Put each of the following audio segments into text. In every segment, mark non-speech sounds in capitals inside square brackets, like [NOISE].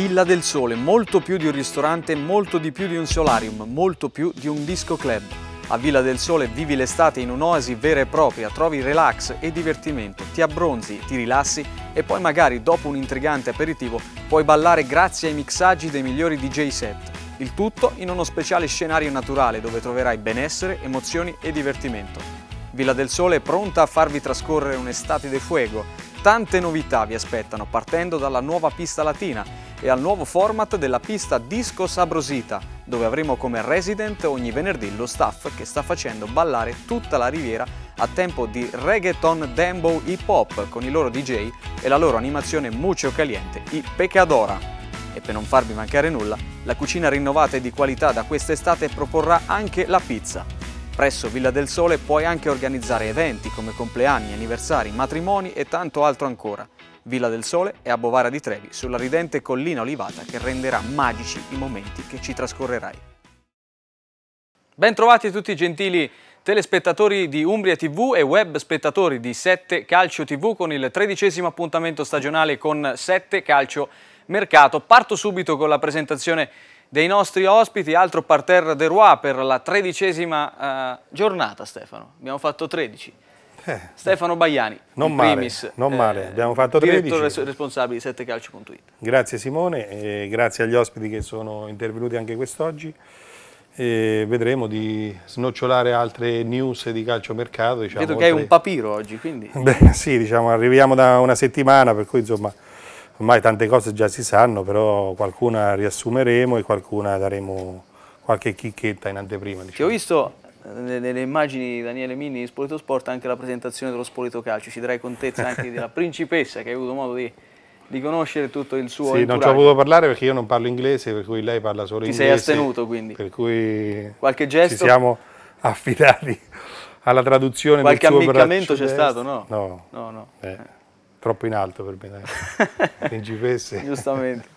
Villa del Sole, molto più di un ristorante, molto di più di un solarium, molto più di un disco club. A Villa del Sole vivi l'estate in un'oasi vera e propria, trovi relax e divertimento, ti abbronzi, ti rilassi e poi magari dopo un intrigante aperitivo puoi ballare grazie ai mixaggi dei migliori DJ set. Il tutto in uno speciale scenario naturale dove troverai benessere, emozioni e divertimento. Villa del Sole è pronta a farvi trascorrere un'estate de fuego Tante novità vi aspettano partendo dalla nuova pista latina e al nuovo format della pista Disco Sabrosita, dove avremo come resident ogni venerdì lo staff che sta facendo ballare tutta la riviera a tempo di reggaeton dembow hip hop con i loro DJ e la loro animazione muccio caliente, i Pecadora. E per non farvi mancare nulla, la cucina rinnovata e di qualità da quest'estate proporrà anche la pizza, Presso Villa del Sole puoi anche organizzare eventi come compleanni, anniversari, matrimoni e tanto altro ancora. Villa del Sole è a Bovara di Trevi, sulla ridente collina olivata che renderà magici i momenti che ci trascorrerai. Bentrovati tutti gentili telespettatori di Umbria TV e web spettatori di 7 Calcio TV con il tredicesimo appuntamento stagionale con 7 Calcio Mercato. Parto subito con la presentazione dei nostri ospiti, altro parterre de Roi per la tredicesima eh, giornata Stefano, abbiamo fatto 13. Eh, Stefano Baiani, non male, primis, non male. Eh, abbiamo fatto 13. Direttore responsabile di 7calcio.it. Grazie Simone e grazie agli ospiti che sono intervenuti anche quest'oggi. E vedremo di snocciolare altre news di calciomercato. Diciamo, Vedo che oltre... hai un papiro oggi, quindi... Beh, sì, diciamo, arriviamo da una settimana, per cui insomma ormai tante cose già si sanno, però qualcuna riassumeremo e qualcuna daremo qualche chicchetta in anteprima. Diciamo. Ti ho visto eh, nelle immagini di Daniele Mini di Spolito Sport anche la presentazione dello Spolito Calcio, ci darai contezza anche della [LAUGHS] principessa che hai avuto modo di, di conoscere tutto il suo Sì, entourage. non ci ho voluto parlare perché io non parlo inglese, per cui lei parla solo Ti inglese. Ti sei astenuto quindi? Per cui Qualche gesto? ci siamo affidati alla traduzione Qualche del suo braccio Qualche ammiccamento c'è stato, no? No. no, no. Eh. Troppo in alto per me, dai. principesse. [LAUGHS] Giustamente.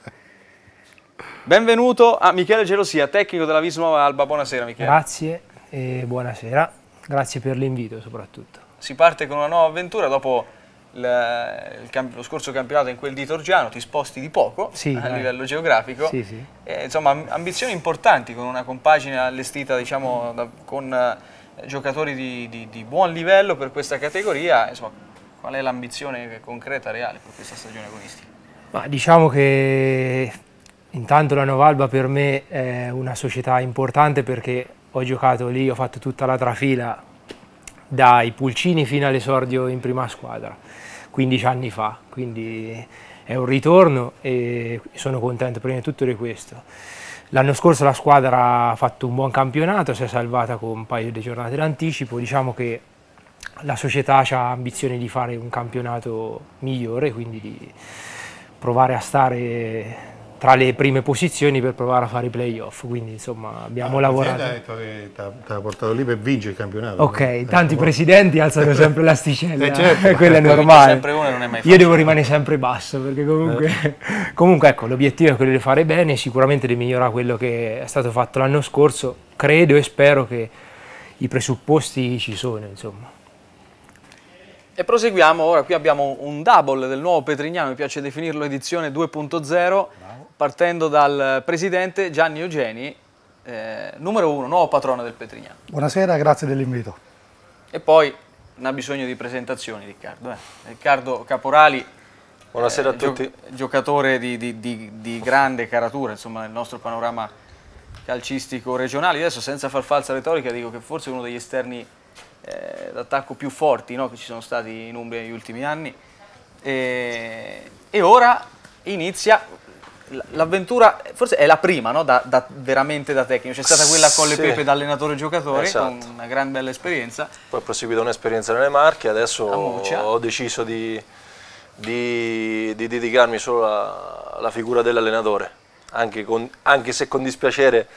Benvenuto a Michele Gelosia, tecnico della Visnuova Alba. Buonasera Michele. Grazie e buonasera. Grazie per l'invito soprattutto. Si parte con una nuova avventura dopo il, il lo scorso campionato in quel di Torgiano, ti sposti di poco sì, a eh. livello geografico. Sì, sì. E, eh, insomma, ambizioni importanti con una compagine allestita diciamo, da, con eh, giocatori di, di, di buon livello per questa categoria. Insomma, Qual è l'ambizione concreta, reale per questa stagione agonistica? Ma diciamo che intanto la Novalba per me è una società importante perché ho giocato lì, ho fatto tutta la trafila dai pulcini fino all'esordio in prima squadra, 15 anni fa, quindi è un ritorno e sono contento prima di tutto di questo. L'anno scorso la squadra ha fatto un buon campionato, si è salvata con un paio di giornate d'anticipo, diciamo che la società ha ambizione di fare un campionato migliore, quindi di provare a stare tra le prime posizioni per provare a fare i playoff, quindi insomma abbiamo ah, lavorato. Ti ha portato lì per vincere il campionato. Ok, eh, tanti eh, presidenti alzano [LAUGHS] sempre l'asticella, eh, certo. [LAUGHS] quello è normale. È Io devo rimanere sempre basso perché comunque, eh. [LAUGHS] comunque ecco, l'obiettivo è quello di fare bene, sicuramente di migliorare quello che è stato fatto l'anno scorso, credo e spero che i presupposti ci sono insomma. E proseguiamo, ora qui abbiamo un double del nuovo Petrignano, mi piace definirlo edizione 2.0, partendo dal presidente Gianni Eugeni, eh, numero uno, nuovo patrono del Petrignano. Buonasera, grazie dell'invito. E poi non ha bisogno di presentazioni Riccardo. Eh. Riccardo Caporali, Buonasera a eh, tutti. giocatore di, di, di, di, grande caratura, insomma, nel nostro panorama calcistico regionale. Adesso senza far falsa retorica dico che forse è uno degli esterni eh, d'attacco più forti no? che ci sono stati in Umbria negli ultimi anni. E, e ora inizia l'avventura, forse è la prima no? da, da, veramente da tecnico, c'è stata quella con le sì. pepe da allenatore giocatore, esatto. una gran bella esperienza. Poi ho proseguito un'esperienza nelle Marche, adesso ho deciso di, di, di, dedicarmi solo alla figura dell'allenatore, anche, anche se con dispiacere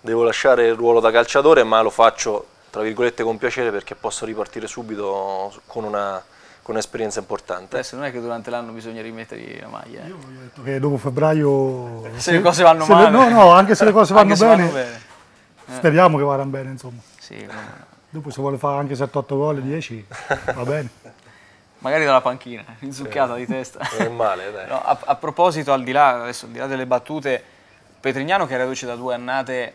devo lasciare il ruolo da calciatore, ma lo faccio tra virgolette con piacere perché posso ripartire subito con una con un'esperienza importante. Adesso non è che durante l'anno bisogna rimettere la maglia. Eh. Io ho detto che dopo febbraio... [LAUGHS] se, se le cose vanno male. Le, no, no, anche se le cose vanno bene, vanno bene. Eh. Speriamo che vadano bene, insomma. Sì, no. Dopo se vuole fare anche 7-8 gol, 10, va bene. [LAUGHS] Magari dalla panchina, [LAUGHS] inzucchiata sì. di testa. Non è male, dai. No, a, a, proposito, al di là, adesso, al di là delle battute, Petrignano che era reduce da due annate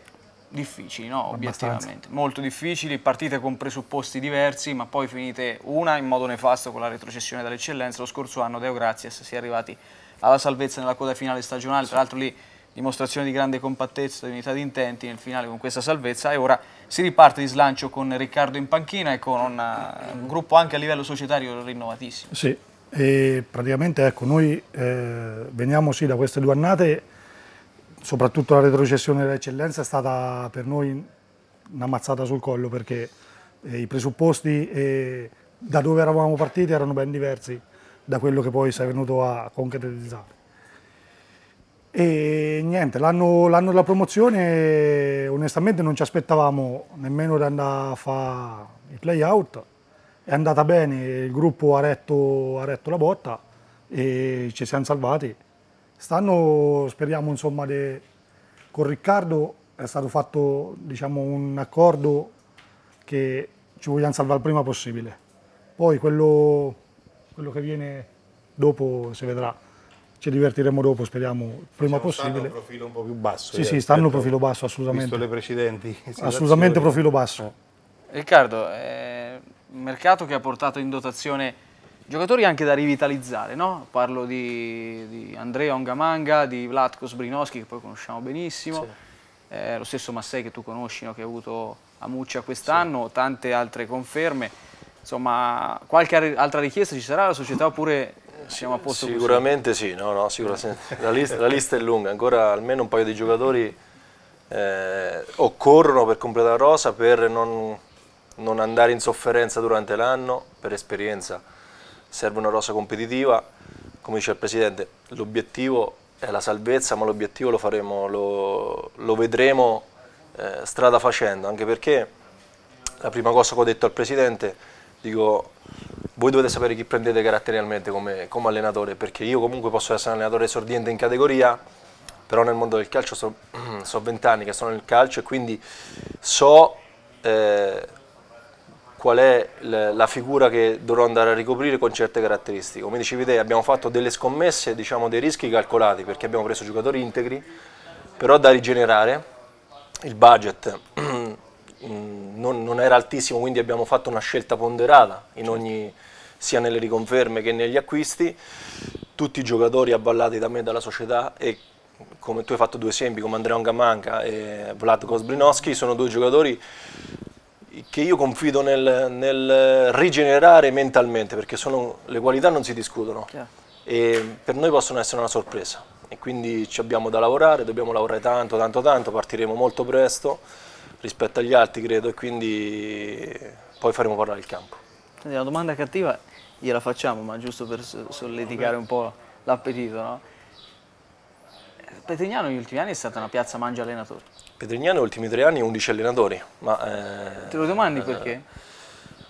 difficili, no? obiettivamente. Molto difficili, partite con presupposti diversi, ma poi finite una in modo nefasto con la retrocessione dall'eccellenza. Lo scorso anno Deo Grazias si è arrivati alla salvezza nella coda finale stagionale, tra l'altro lì dimostrazione di grande compattezza, di unità di intenti nel finale con questa salvezza e ora si riparte di slancio con Riccardo in panchina e con una, eh, un gruppo anche a livello societario rinnovatissimo. Sì, e praticamente ecco, noi eh, veniamo sì da queste due annate soprattutto la retrocessione dell'eccellenza è stata per noi una mazzata sul collo perché eh, i presupposti da dove eravamo partiti erano ben diversi da quello che poi si è venuto a concretizzare. E niente, l'anno, della promozione onestamente non ci aspettavamo nemmeno di andare a fare i play-out, è andata bene, il gruppo ha retto, ha retto la botta e ci siamo salvati. Stanno speriamo insomma de, con Riccardo è stato fatto diciamo, un accordo che ci vogliamo salvare il prima possibile. Poi quello, quello che viene dopo si vedrà. Ci divertiremo dopo, speriamo, il prima Siamo possibile. Stanno un profilo un po' più basso. Sì, sì, eh, stanno un profilo basso, assolutamente. Visto le precedenti. Assolutamente profilo basso. Riccardo, eh, mercato che ha portato in dotazione Giocatori anche da rivitalizzare, no? Parlo di, di Andrea Ongamanga, di Vlatko Sbrinowski che poi conosciamo benissimo, sì. eh, lo stesso Massei che tu conosci, no? che ha avuto a Muccia quest'anno, sì. tante altre conferme. Insomma, qualche altra richiesta ci sarà alla società oppure eh, siamo a posto Sicuramente così? sì, no, no, sicuramente. La, lista, la lista è lunga, ancora almeno un paio di giocatori eh, occorrono per completare la rosa, per non, non andare in sofferenza durante l'anno, per esperienza serve una rosa competitiva, come dice il Presidente, l'obiettivo è la salvezza, ma l'obiettivo lo, lo, lo, vedremo eh, strada facendo, anche perché la prima cosa che ho detto al Presidente, dico, voi dovete sapere chi prendete caratterialmente come, come allenatore, perché io comunque posso essere un allenatore esordiente in categoria, però nel mondo del calcio so, [CLEARS THROAT] so 20 anni che sono nel calcio e quindi so... Eh, qual è la figura che dovrò andare a ricoprire con certe caratteristiche. Come dicevi te, abbiamo fatto delle scommesse, diciamo dei rischi calcolati, perché abbiamo preso giocatori integri, però da rigenerare il budget [CLEARS THROAT] mm, non, non era altissimo, quindi abbiamo fatto una scelta ponderata ogni, sia nelle riconferme che negli acquisti, tutti i giocatori avvallati da me e dalla società e come tu hai fatto due esempi, come Andrea Ongamanca e Vlad Kosbrinowski, sono due giocatori che io confido nel, nel, rigenerare mentalmente, perché sono, le qualità non si discutono yeah. e per noi possono essere una sorpresa e quindi ci abbiamo da lavorare, dobbiamo lavorare tanto, tanto, tanto, partiremo molto presto rispetto agli altri credo e quindi poi faremo parlare il campo. Quindi una domanda cattiva gliela facciamo, ma giusto per solleticare un po' l'appetito, no? Petignano negli ultimi anni è stata una piazza mangia allenatori Pedrignano ultimi tre anni 11 allenatori. Ma, eh, Te lo domandi eh, perché?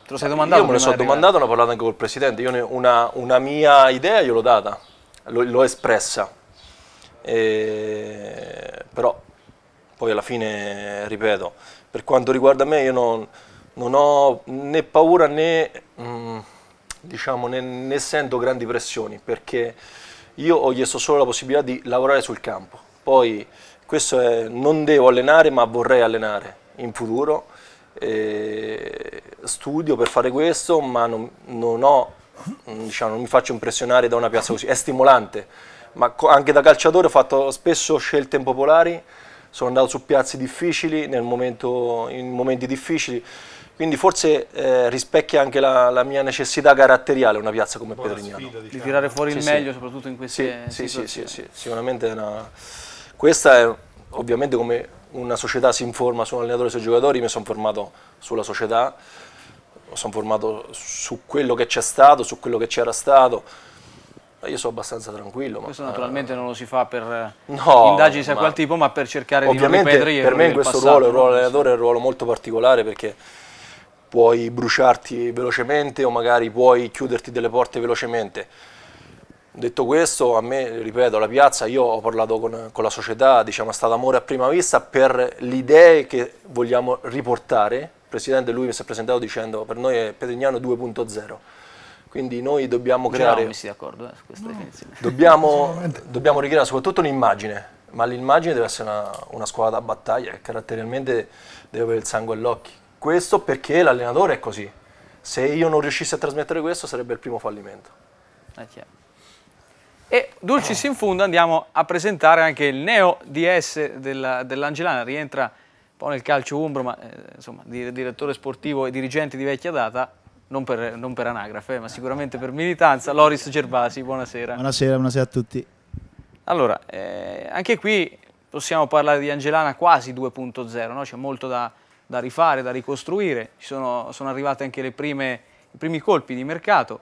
Te lo sei domandato? Io me lo sono domandato, ne ho parlato anche col presidente. Io una, una mia idea gliel'ho data, l'ho espressa. E, però poi alla fine, ripeto, per quanto riguarda me io non, non ho né paura né, mh, mm, diciamo, né, né sento grandi pressioni perché io ho chiesto solo la possibilità di lavorare sul campo. Poi questo è non devo allenare ma vorrei allenare in futuro. E studio per fare questo ma non, non, ho, diciamo, non mi faccio impressionare da una piazza così. È stimolante, ma anche da calciatore ho fatto spesso scelte impopolari, sono andato su piazze difficili momento, in momenti difficili quindi forse eh, rispecchia anche la, la, mia necessità caratteriale una piazza come Buona Pedrignano. diciamo. Di tirare fuori sì, il meglio soprattutto in queste sì, situazioni. Sì, sì, sì, sicuramente è una questa è ovviamente come una società si informa su un allenatore e sui giocatori, mi sono formato sulla società, mi sono formato su quello che c'è stato, su quello che c'era stato. Io sono abbastanza tranquillo. Questo ma, eh, naturalmente eh, non lo si fa per no, eh, indagini sa qual tipo, ma per cercare di non ripetere Per me in questo passato, ruolo, il ruolo allenatore è un ruolo molto particolare perché puoi bruciarti velocemente o magari puoi chiuderti delle porte velocemente Detto questo, a me, ripeto, la piazza, io ho parlato con, con la società, diciamo, è stato amore a prima vista per le idee che vogliamo riportare. Il Presidente lui mi si è presentato dicendo per noi è Pedrignano 2.0. Quindi noi dobbiamo creare... No, d'accordo eh, su questa no. definizione. [LAUGHS] Dobbiamo, dobbiamo ricreare soprattutto un'immagine, ma l'immagine deve essere una, una squadra da battaglia che caratterialmente deve avere il sangue agli occhi. Questo perché l'allenatore è così. Se io non riuscissi a trasmettere questo sarebbe il primo fallimento. È e Dulcis in Funda andiamo a presentare anche il neo DS dell'Angelana, rientra un po' nel calcio umbro, ma eh, insomma direttore sportivo e dirigente di vecchia data, non per, non per anagrafe, ma sicuramente per militanza, Loris Gervasi, buonasera. Buonasera, buonasera a tutti. Allora, eh, anche qui possiamo parlare di Angelana quasi 2.0, no? c'è molto da, da, rifare, da ricostruire, Ci sono, sono arrivati anche prime, i primi colpi di mercato,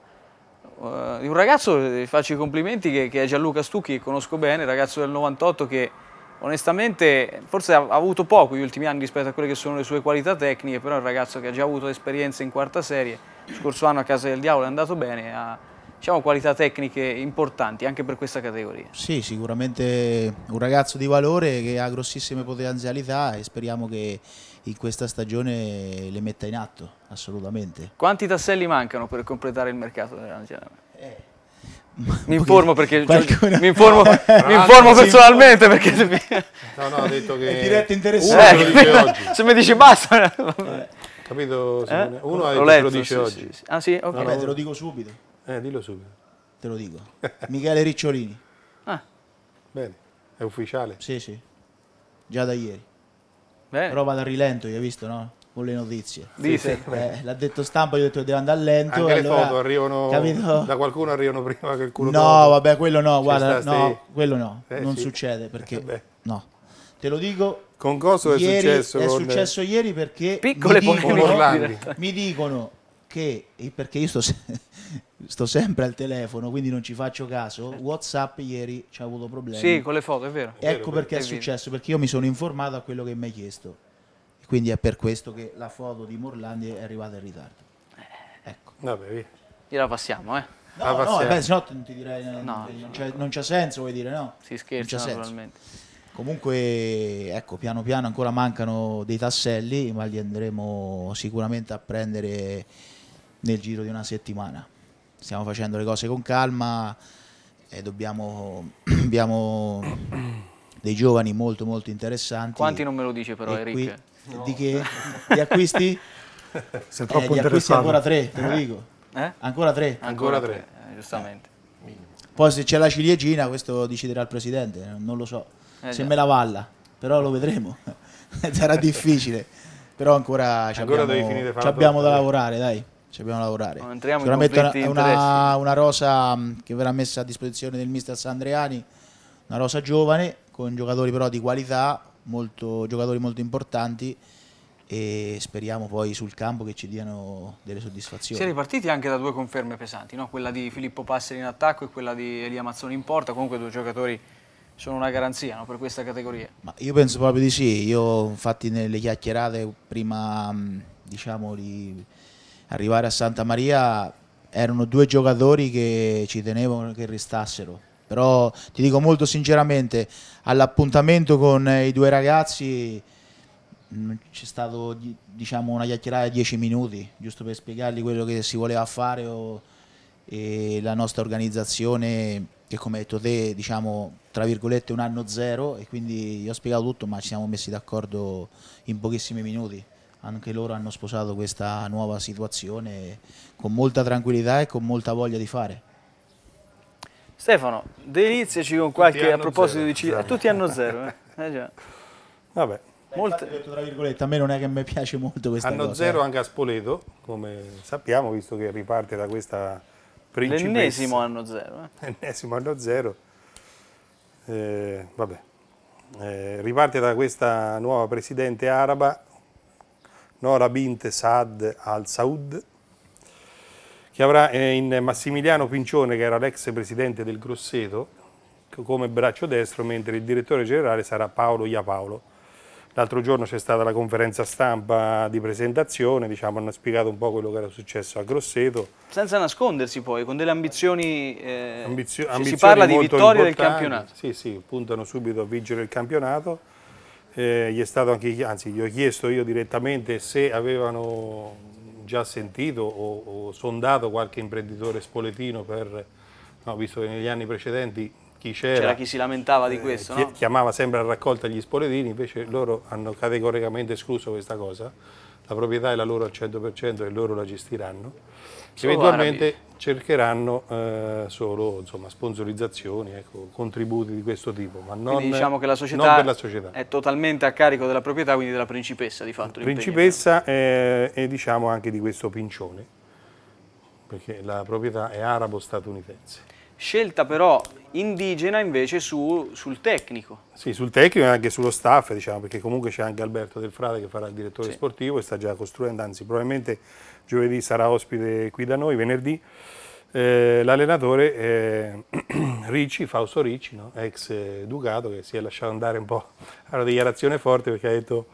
di eh, un ragazzo, eh, faccio i complimenti, che, che, è Gianluca Stucchi, che conosco bene, ragazzo del 98 che onestamente forse ha, avuto poco gli ultimi anni rispetto a quelle che sono le sue qualità tecniche, però è un ragazzo che ha già avuto esperienze in quarta serie, lo scorso anno a Casa del Diavolo è andato bene, ha diciamo, qualità tecniche importanti anche per questa categoria. Sì, sicuramente un ragazzo di valore che ha grossissime potenzialità e speriamo che in questa stagione le metta in atto, assolutamente. Quanti tasselli mancano per completare il mercato della eh. Mi [LAUGHS] informo perché qualcuno... mi informo, [LAUGHS] mi informo personalmente perché no, no, ha detto che è diretto interessante. Eh, se mi dici basta, eh. capito? Eh? Uno ha detto letto, lo dice sì, oggi. Sì, sì. Ah, sì? Okay. Vabbè, eh, te lo dico subito. Eh, dillo subito. Te lo dico. [LAUGHS] Michele Ricciolini. Ah. Bene, è ufficiale? Sì, sì. Già da ieri. Bene. Eh. Però vado a rilento, hai visto, no? Con le notizie. Dice. Sì, sì. eh, l'ha detto stampa, io ho detto che deve andare a lento. Anche allora, le foto arrivano capito? da qualcuno arrivano prima che il culo. No, dopo. vabbè, quello no, Ci guarda, no, stai... quello no, eh, non sì. succede perché eh, no. Te lo dico. Con cosa è successo? È successo ieri perché Piccole mi dicono, mi dicono che perché io sto sto sempre al telefono, quindi non ci faccio caso. WhatsApp ieri ci ha avuto problemi. Sì, con le foto, è vero. Ecco è vero, perché è, è successo, perché io mi sono informato a quello che mi hai chiesto. Quindi è per questo che la foto di Morlandi è arrivata in ritardo. Ecco. Vabbè, via. Gliela passiamo, eh. No, la passiamo. no, beh, se no non ti direi, no, no, non, c'è, senso, vuoi dire, no? Si scherza, naturalmente. Senso. Comunque, ecco, piano piano ancora mancano dei tasselli, ma li andremo sicuramente a prendere nel giro di una settimana stiamo facendo le cose con calma e dobbiamo, [CLEARS THROAT] abbiamo dei giovani molto molto interessanti. Quanti non me lo dice però Eric? Qui, no. Di che? Di acquisti? [LAUGHS] Sei eh, troppo eh, di ancora tre, te lo eh? dico. Eh? Ancora tre. Ancora, ancora tre. tre. Eh, giustamente. Eh, Poi se c'è la ciliegina questo deciderà il presidente, non lo so. se già. me la valla, però lo vedremo. [LAUGHS] Sarà difficile. Però ancora, ancora abbiamo, da lavorare, dai ci dobbiamo lavorare. Non entriamo Sicuramente in una, una, rosa che verrà messa a disposizione del mister Sandriani, una rosa giovane, con giocatori però di qualità, molto, giocatori molto importanti e speriamo poi sul campo che ci diano delle soddisfazioni. Si è ripartiti anche da due conferme pesanti, no? quella di Filippo Passeri in attacco e quella di Elia Mazzoni in porta, comunque due giocatori sono una garanzia no? per questa categoria. Ma io penso proprio di sì, io infatti nelle chiacchierate prima diciamo di arrivare a Santa Maria erano due giocatori che ci tenevano che restassero. Però ti dico molto sinceramente, all'appuntamento con i due ragazzi mm, c'è stata diciamo, una chiacchierata di dieci minuti, giusto per spiegargli quello che si voleva fare o, la nostra organizzazione che come hai detto te diciamo tra virgolette un anno zero e quindi io ho spiegato tutto ma ci siamo messi d'accordo in pochissimi minuti anche loro hanno sposato questa nuova situazione con molta tranquillità e con molta voglia di fare. Stefano, deliziaci con qualche, a proposito zero, di Cile, tutti hanno zero. Eh. eh già. Vabbè. Molte... Detto, tra virgolette, a me non è che mi piace molto questa hanno cosa. Hanno zero eh. anche a Spoleto, come sappiamo, visto che riparte da questa principessa. L'ennesimo anno zero. Eh. L'ennesimo anno zero. Eh, vabbè. Eh, riparte da questa nuova presidente araba Nora Bint Saad al-Saud, che avrà eh, in Massimiliano Pincione, che era l'ex presidente del Grosseto, come braccio destro, mentre il direttore generale sarà Paolo Iapaolo. L'altro giorno c'è stata la conferenza stampa di presentazione, diciamo, hanno spiegato un po' quello che era successo a Grosseto. Senza nascondersi poi, con delle ambizioni, eh, Ambizio ambizioni si parla di vittoria importanti. del campionato. Sì, sì, puntano subito a vincere il campionato eh, gli è stato anche, anzi gli ho chiesto io direttamente se avevano già sentito o, o sondato qualche imprenditore spoletino per, no, visto che negli anni precedenti chi c'era. chi si lamentava di eh, questo, eh, chi, no? Chiamava sempre a raccolta gli spoletini, invece loro hanno categoricamente escluso questa cosa. La proprietà è la loro al 100% e loro la gestiranno eventualmente arabi. cercheranno eh, solo insomma, sponsorizzazioni, ecco, contributi di questo tipo, ma non, quindi diciamo che la società, la società, è totalmente a carico della proprietà, quindi della principessa di fatto. Principessa eh, e diciamo anche di questo pincione, perché la proprietà è arabo-statunitense scelta però indigena invece su, sul tecnico. Sì, sul tecnico e anche sullo staff, diciamo, perché comunque c'è anche Alberto Del Frate che farà il direttore sì. sportivo e sta già costruendo, anzi probabilmente giovedì sarà ospite qui da noi, venerdì. Eh, l'allenatore eh, [CLEARS THROAT] Ricci, Fausto Ricci, no? ex eh, Ducato, che si è lasciato andare un po' alla dichiarazione forte perché ha detto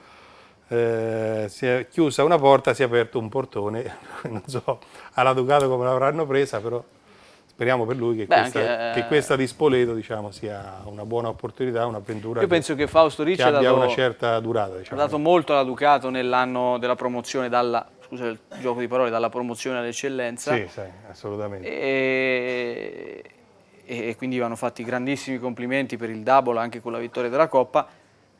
eh, si è chiusa una porta, si è aperto un portone, [LAUGHS] non so alla Ducato come l'avranno presa, però speriamo per lui che, Beh, questa, anche, eh, che questa, di Spoleto diciamo, sia una buona opportunità, un'avventura. Io penso che Fausto Ricci abbia dato, una certa durata. Diciamo. Ha dato molto alla Ducato nell'anno della promozione dalla scusa il gioco di parole, dalla promozione all'eccellenza. Sì, sì, assolutamente. E, e, quindi vanno fatti grandissimi complimenti per il Dabola anche con la vittoria della Coppa.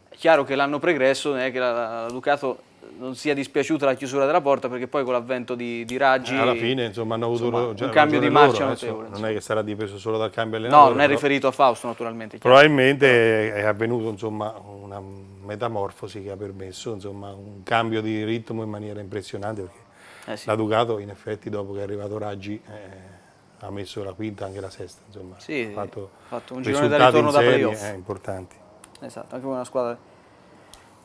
È chiaro che l'anno pregresso non è che la, la Ducato non sia dispiaciuta la chiusura della porta perché poi con l'avvento di, di, Raggi eh, alla fine insomma hanno avuto insomma, cioè, un cambio di marcia loro, notevole, non è che sarà dipeso solo dal cambio allenatore no non è riferito a Fausto naturalmente chiaro. probabilmente è avvenuto insomma una metamorfosi che ha permesso insomma un cambio di ritmo in maniera impressionante perché eh sì. la Ducato in effetti dopo che è arrivato Raggi eh, ha messo la quinta anche la sesta insomma sì, ha fatto, fatto un girone da ritorno da playoff eh, importanti esatto anche una squadra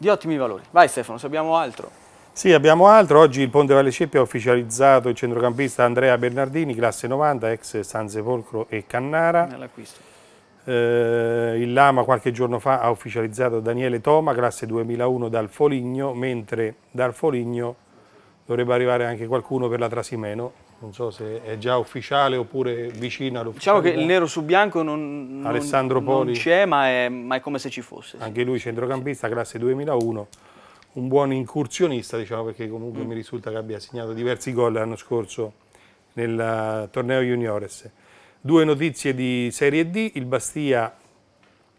di ottimi valori. Vai Stefano, se abbiamo altro. Sì, abbiamo altro. Oggi il Ponte Valle Ceppi ha ufficializzato il centrocampista Andrea Bernardini, classe 90, ex San Sepolcro e Cannara. Nell'acquisto. Eh, il Lama qualche giorno fa ha ufficializzato Daniele Toma, classe 2001 dal Foligno, mentre dal Foligno dovrebbe arrivare anche qualcuno per la Trasimeno, non so se è già ufficiale oppure vicino all'ufficiale. Diciamo che il nero su bianco non, non c'è, ma, ma, è come se ci fosse. Anche sì. lui centrocampista, sì. classe 2001, un buon incursionista, diciamo, perché comunque mm. mi risulta che abbia segnato diversi gol l'anno scorso nel eh, torneo juniores. Due notizie di Serie D, il Bastia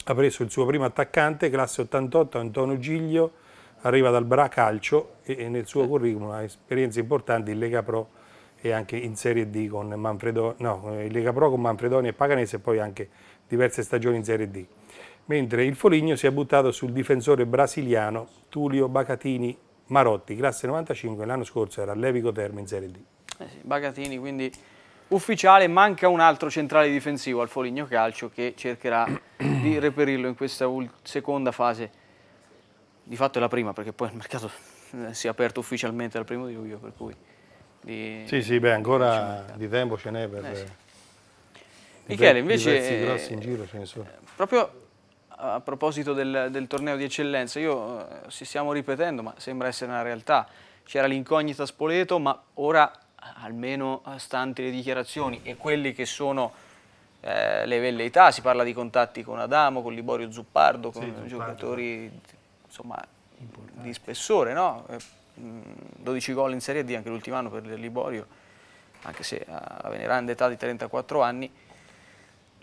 ha preso il suo primo attaccante, classe 88, Antonio Giglio, arriva dal Bra Calcio e, e nel suo sì. Eh. curriculum ha esperienze importanti in Lega Pro e anche in Serie D con Manfredo, no, in eh, Lega Pro con Manfredoni e Paganese e poi anche diverse stagioni in Serie D. Mentre il Foligno si è buttato sul difensore brasiliano Tullio Bacatini Marotti, classe 95, l'anno scorso era a Levico Terme in Serie D. Eh sì, Bagatini quindi ufficiale, manca un altro centrale difensivo al Foligno Calcio che cercherà [CLEARS THROAT] di reperirlo in questa seconda fase, di fatto è la prima perché poi il mercato eh, si è aperto ufficialmente dal primo di luglio, per cui... Di, sì, sì, beh, ancora di tempo ce n'è per... Eh, sì. Michele, invece... in eh, giro ce ne sono. Eh, proprio a proposito del, del torneo di eccellenza, io si eh, stiamo ripetendo, ma sembra essere una realtà. C'era l'incognita Spoleto, ma ora, almeno stanti le dichiarazioni e quelli che sono eh, le velleità, si parla di contatti con Adamo, con Liborio Zuppardo, con sì, giocatori insomma, di spessore, no? 12 mm, gol in Serie D anche l'ultimo anno per Liborio, anche se eh, a veneranda età di 34 anni.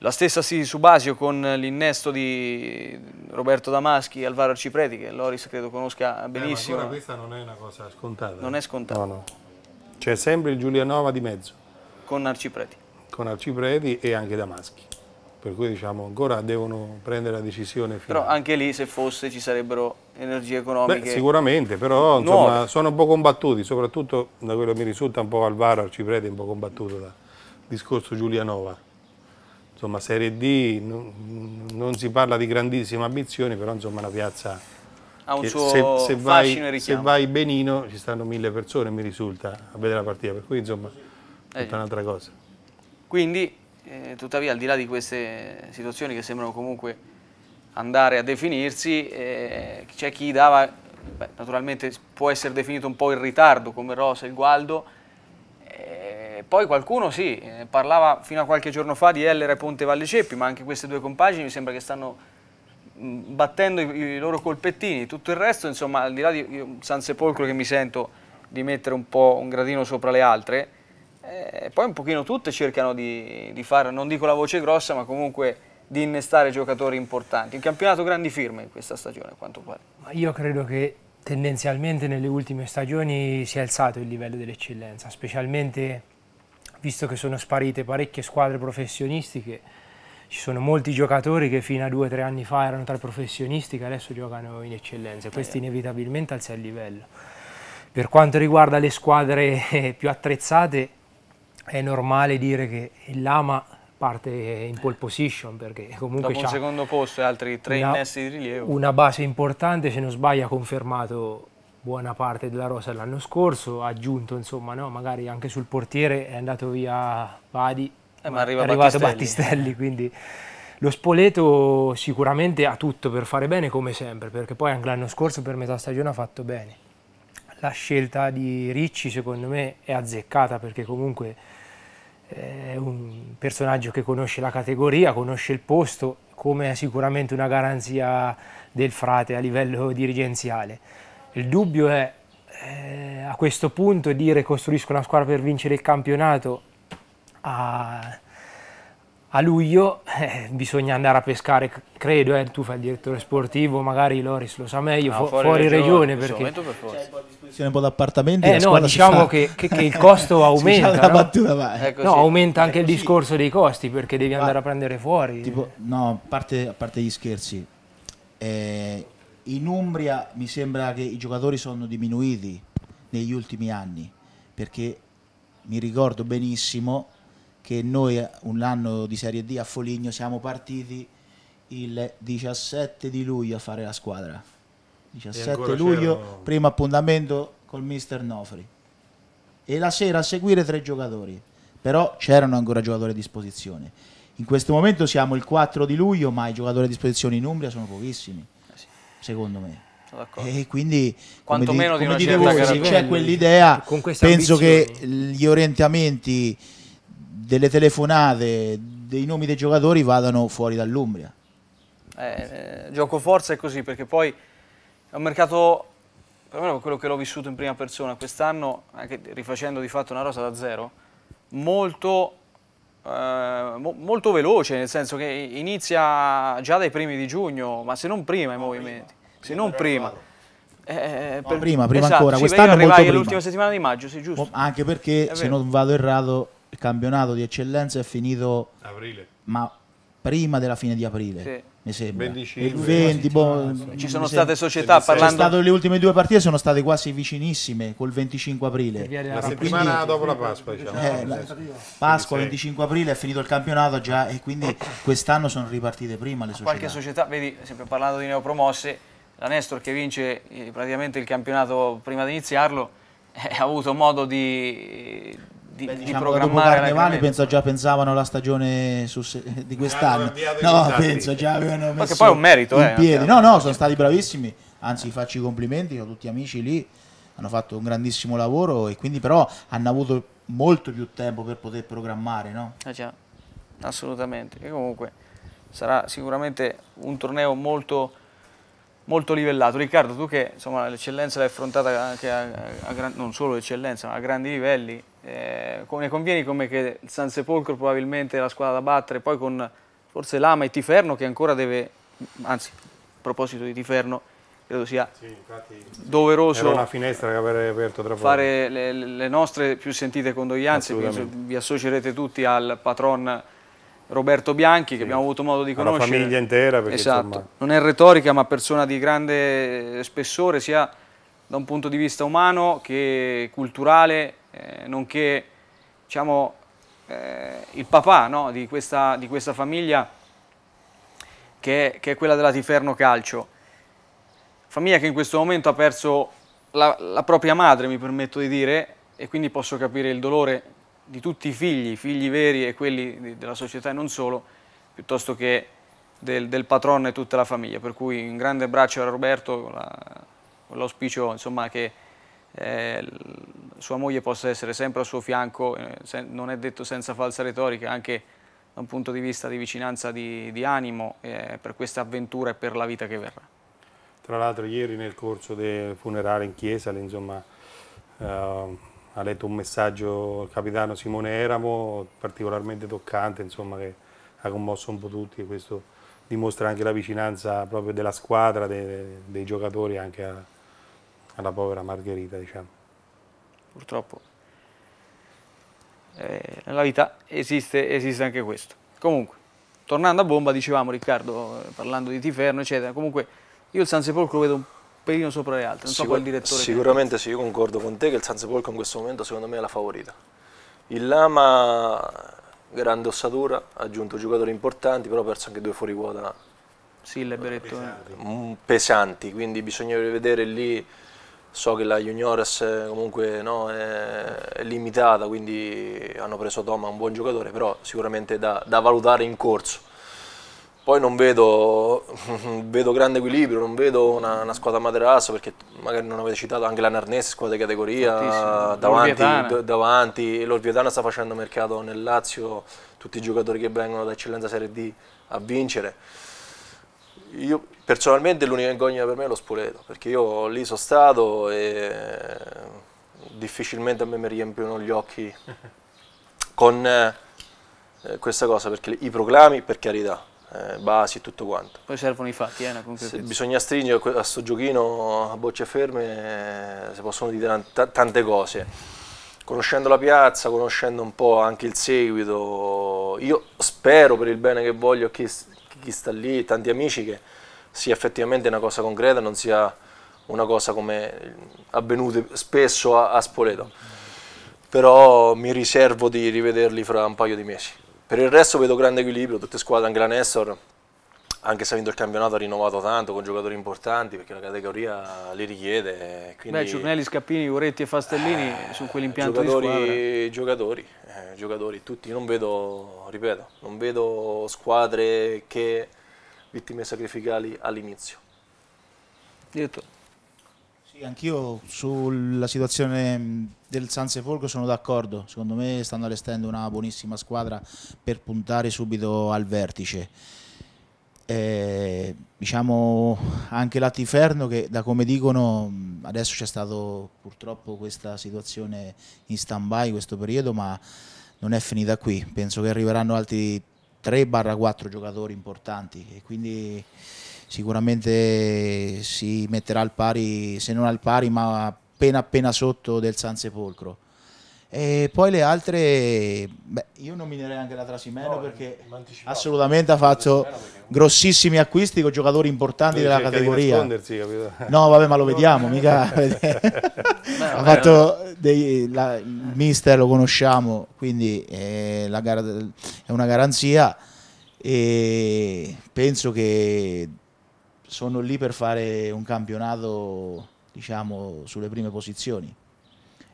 La stessa si su Basio con l'innesto di Roberto Damaschi e Alvaro Arcipreti, che Loris credo conosca eh, benissimo. Eh, questa non è una cosa scontata. Non è eh. scontata. No, no. C'è sempre il Giulianova di mezzo. Con Arcipreti. Con Arcipreti e anche Damaschi per cui diciamo, ancora devono prendere la decisione finale. Però anche lì se fosse ci sarebbero energie economiche Beh, Sicuramente, però insomma, sono un po' combattuti, soprattutto da quello che mi risulta un po' Alvaro Arciprete un po' combattuto dal discorso Giulianova. Insomma, Serie D non, non si parla di grandissime ambizioni, però insomma la piazza ha un suo se, se vai, e richiamo. Se vai benino ci stanno mille persone, mi risulta, a vedere la partita, per cui insomma è eh. tutta un'altra cosa. Quindi eh, tuttavia, al di là di queste situazioni che sembrano comunque andare a definirsi, eh, c'è chi dava, beh, naturalmente può essere definito un po' in ritardo come Rosa e il Gualdo, eh, poi qualcuno sì, eh, parlava fino a qualche giorno fa di Eller e Ponte Valle Ceppi, ma anche queste due compagini mi sembra che stanno mm, battendo i, i, loro colpettini, tutto il resto, insomma, al di là di San Sepolcro che mi sento di mettere un po' un gradino sopra le altre, eh, poi un pochino tutte cercano di, di fare, non dico la voce grossa, ma comunque di innestare giocatori importanti. Un campionato grandi firme in questa stagione, a quanto pare. Io credo che tendenzialmente nelle ultime stagioni si è alzato il livello dell'eccellenza, specialmente visto che sono sparite parecchie squadre professionistiche. Ci sono molti giocatori che fino a due o tre anni fa erano tra i professionisti che adesso giocano in eccellenza e questo eh. inevitabilmente alza il livello. Per quanto riguarda le squadre [LAUGHS] più attrezzate, è normale dire che il Lama parte in pole position perché comunque dopo un secondo posto e altri tre una, innesti di rilievo una base importante se non sbaglio ha confermato buona parte della rosa l'anno scorso ha aggiunto insomma no, magari anche sul portiere è andato via Vadi eh, ma arriva è arrivato Battistelli, Battistelli quindi lo Spoleto sicuramente ha tutto per fare bene come sempre perché poi anche l'anno scorso per metà stagione ha fatto bene la scelta di Ricci secondo me è azzeccata perché comunque è un personaggio che conosce la categoria, conosce il posto, come sicuramente una garanzia del frate a livello dirigenziale. Il dubbio è eh, a questo punto dire costruisco una squadra per vincere il campionato a a luglio eh, bisogna andare a pescare, credo, eh, tu fai il direttore sportivo, magari Loris lo sa meglio, no, fu fuori, fuori, regione, regione perché per c'è un po' di disposizione un po' d'appartamento. appartamenti. Eh, no, diciamo che, che, che, il costo [LAUGHS] aumenta. no? Battuta, no, aumenta anche il discorso dei costi perché devi andare a prendere fuori. Tipo, no, a parte, a parte gli scherzi, eh, in Umbria mi sembra che i giocatori sono diminuiti negli ultimi anni perché mi ricordo benissimo che noi un anno di Serie D a Foligno siamo partiti il 17 di luglio a fare la squadra. 17 luglio, primo appuntamento col mister Nofri. E la sera a seguire tre giocatori, però c'erano ancora giocatori a disposizione. In questo momento siamo il 4 di luglio, ma i giocatori a disposizione in Umbria sono pochissimi, eh secondo me. E quindi, Quanto come, meno di, come dite voi, se c'è quell'idea, penso che gli orientamenti delle telefonate, dei nomi dei giocatori vadano fuori dall'Umbria. Eh, eh, gioco forza è così perché poi è un mercato, perlomeno quello che l'ho vissuto in prima persona quest'anno, anche rifacendo di fatto una rosa da zero, molto, eh, mo molto veloce, nel senso che inizia già dai primi di giugno, ma se non prima i movimenti, prima. se non prima. Eh, eh, no, per, prima, prima esatto, ancora, sì, quest'anno molto prima. l'ultima settimana di maggio, sì, giusto. Anche perché, se non vado errato, il campionato di eccellenza è finito aprile. Ma prima della fine di aprile. Sì. Mi sembra 25, 20, boh, ci sono state società parlando. le ultime due partite sono state quasi vicinissime col 25 aprile. La settimana quindi, dopo la Pasqua, diciamo. eh, la, Pasqua 25 aprile è finito il campionato già e quindi quest'anno sono ripartite prima le società. Qualche società, vedi, sempre parlando di neopromosse, la Nestor che vince eh, praticamente il campionato prima di iniziarlo [LAUGHS] ha avuto modo di di, Beh, diciamo, di programmare Carnevale penso già pensavano alla stagione su, di quest'anno no penso già avevano messo poi è un merito in eh, piedi no no sono stati bravissimi anzi faccio i complimenti ho tutti amici lì hanno fatto un grandissimo lavoro e quindi però hanno avuto molto più tempo per poter programmare no? ah già assolutamente e comunque sarà sicuramente un torneo molto molto livellato. Riccardo, tu che l'eccellenza l'hai affrontata anche a, a, a, non solo l'eccellenza, ma a grandi livelli, eh, ne convieni come che il San Sepolcro probabilmente è la squadra da battere, poi con forse Lama e Tiferno che ancora deve, anzi a proposito di Tiferno, credo sia sì, infatti, doveroso una finestra che avrei aperto tra fare le, le, nostre più sentite condoglianze, vi associerete tutti al patron Roberto Bianchi, sì. che abbiamo avuto modo di conoscere. La famiglia intera. Perché, esatto, insomma... non è retorica ma persona di grande spessore sia da un punto di vista umano che culturale eh, nonché diciamo, eh, il papà no, di, questa, di, questa, famiglia che è, che è, quella della Tiferno Calcio, famiglia che in questo momento ha perso la, la propria madre, mi permetto di dire, e quindi posso capire il dolore di tutti i figli, figli veri e quelli della società e non solo, piuttosto che del, del patrono e tutta la famiglia. Per cui un grande abbraccio a Roberto, con l'auspicio la, che eh, sua moglie possa essere sempre al suo fianco, eh, non è detto senza falsa retorica, anche da un punto di vista di vicinanza di, di animo eh, per questa avventura e per la vita che verrà. Tra l'altro ieri nel corso del funerale in chiesa insomma, eh, ha letto un messaggio il capitano Simone Eramo particolarmente toccante insomma, che ha commosso un po' tutti e questo dimostra anche la vicinanza proprio della squadra, dei, dei giocatori anche a, alla povera Margherita, diciamo. Purtroppo eh, nella vita esiste, esiste anche questo. Comunque, tornando a bomba, dicevamo Riccardo, eh, parlando di Tiferno, eccetera, comunque io il San Sepolcro lo vedo un pelino sopra le altre, non Sicur so qual direttore. Sicuramente sì, io concordo con te che il San Sepolcro in questo momento secondo me è la favorita. Il Lama, grande ossatura, ha aggiunto giocatori importanti, però ha perso anche due fuori quota. Sì, le Pesanti. Eh. Mm, pesanti, quindi bisogna vedere lì So che la Juniores eh, comunque no, è limitata, quindi hanno preso Toma, un buon giocatore, però sicuramente da, da valutare in corso. Poi non vedo, [LAUGHS] vedo, grande equilibrio, non vedo una, una squadra materasso perché magari non avete citato anche la Narnese, squadra di categoria, davanti, davanti l'Orvietana sta facendo mercato nel Lazio, tutti i giocatori che vengono da Eccellenza Serie D a vincere. Io personalmente l'unica vergogna per me è lo Spoleto, perché io lì sono stato e eh, difficilmente a me mi riempiono gli occhi [LAUGHS] con eh, questa cosa, perché i proclami, per carità, eh, basi e tutto quanto. Poi servono i fatti, eh, bisogna stringere a sto giochino a bocce ferme, eh, si possono dire tante cose. Conoscendo la piazza, conoscendo un po' anche il seguito, io spero per il bene che voglio che, chi sta lì, tanti amici, che sia effettivamente una cosa concreta, non sia una cosa come avvenuta spesso a, a Spoleto. Però mi riservo di rivederli fra un paio di mesi. Per il resto vedo grande equilibrio, tutte squadre, anche la Nessor, anche se ha vinto il campionato ha rinnovato tanto con giocatori importanti perché la categoria li richiede. Quindi... Beh, Ciurnelli, Scappini, Uretti e Fastellini eh, su quell'impianto giocatori, di giocatori, eh, giocatori, tutti, non vedo, ripeto, non vedo squadre che vittime sacrificali all'inizio. Direttore. Sì, anch'io sulla situazione del San Sepolcro sono d'accordo, secondo me stanno allestendo una buonissima squadra per puntare subito al vertice eh, diciamo anche Latiferno che da come dicono adesso c'è stato purtroppo questa situazione in stand by questo periodo ma non è finita qui penso che arriveranno altri 3-4 giocatori importanti e quindi sicuramente si metterà al pari se non al pari ma appena appena sotto del San Sepolcro e poi le altre, beh, io nominerei anche la Trasimeno no, eh, perché assolutamente ha fatto grossissimi acquisti con giocatori importanti della categoria. No, vabbè, ma lo vediamo, mica. [LAUGHS] ha fatto dei, la, il mister, lo conosciamo, quindi è, eh, gara, è una garanzia e penso che sono lì per fare un campionato, diciamo, sulle prime posizioni.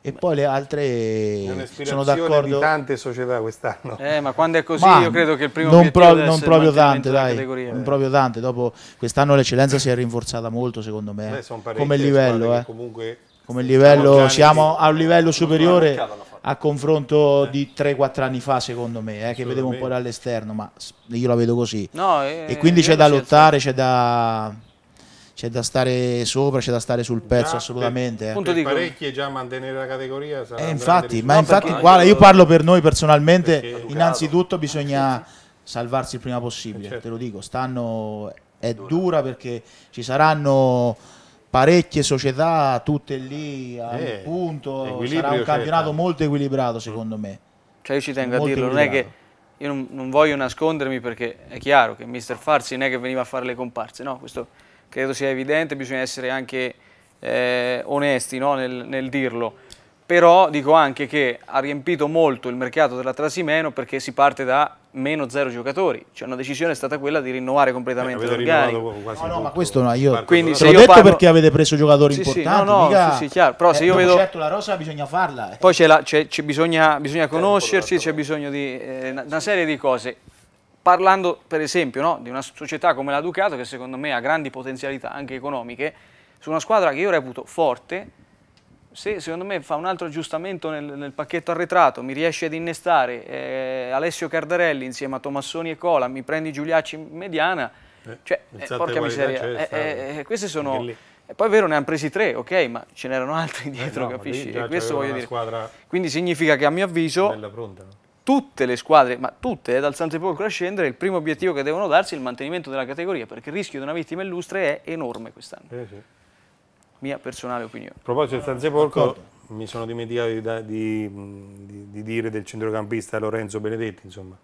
E poi le altre sono d'accordo. di tante società quest'anno. Eh, ma quando è così ma io credo che il primo non, pro, non proprio tante, dai, non eh. proprio tante. Dopo quest'anno l'eccellenza si è rinforzata molto, secondo me. Beh, come livello, eh. comunque come livello, siamo a un livello superiore a confronto eh. di 3-4 anni fa secondo me, eh, che vedevo un po' dall'esterno, ma io la vedo così. No, e eh, quindi c'è da lottare, c'è da c'è da stare sopra, c'è da stare sul pezzo già, assolutamente. Per, eh. per dico, parecchie già mantenere la categoria sarà eh, infatti, Ma infatti, guarda, io parlo per noi personalmente, innanzitutto bisogna eh, salvarsi il prima possibile, eh, certo. te lo dico, stanno è dura. dura perché ci saranno parecchie società tutte lì a eh, un punto, sarà un certo. campionato molto equilibrato secondo me. Cioè io ci tengo molto a dirlo, non è che io non, non, voglio nascondermi perché è chiaro che Mister Farsi non è che veniva a fare le comparse, no, questo credo sia evidente, bisogna essere anche eh, onesti no? nel, nel, dirlo. Però dico anche che ha riempito molto il mercato della Trasimeno perché si parte da meno zero giocatori. Cioè una decisione è stata quella di rinnovare completamente eh, l'organico. No, no, ma questo no, io Quindi, se l'ho detto parlo... perché avete preso giocatori sì, importanti. Sì, no, no, mica... sì, sì, chiaro. Però eh, se io vedo... Certo, la rosa bisogna farla. Eh. Poi c'è la, c'è, c'è bisogna, bisogna conoscerci, c'è bisogno di eh, una serie di cose parlando per esempio no, di una società come la Ducato che secondo me ha grandi potenzialità anche economiche, su una squadra che io reputo forte, se secondo me fa un altro aggiustamento nel, nel pacchetto arretrato, mi riesce ad innestare eh, Alessio Cardarelli insieme a Tommassoni e Cola, mi prendi Giuliacci in mediana, eh, cioè, eh, porca miseria, eh, eh, eh, queste sono... E eh, poi è vero, ne hanno presi tre, ok, ma ce n'erano altri dietro, no, capisci? E questo voglio dire. Quindi significa che a mio avviso tutte le squadre, ma tutte, eh, dal San Sepolcro a scendere, il primo obiettivo che devono darsi è il mantenimento della categoria, perché il rischio di una vittima illustre è enorme quest'anno. Eh sì. Mia personale opinione. A proposito del San Sepolcro, mi sono dimenticato di, di, di dire del centrocampista Lorenzo Benedetti, insomma.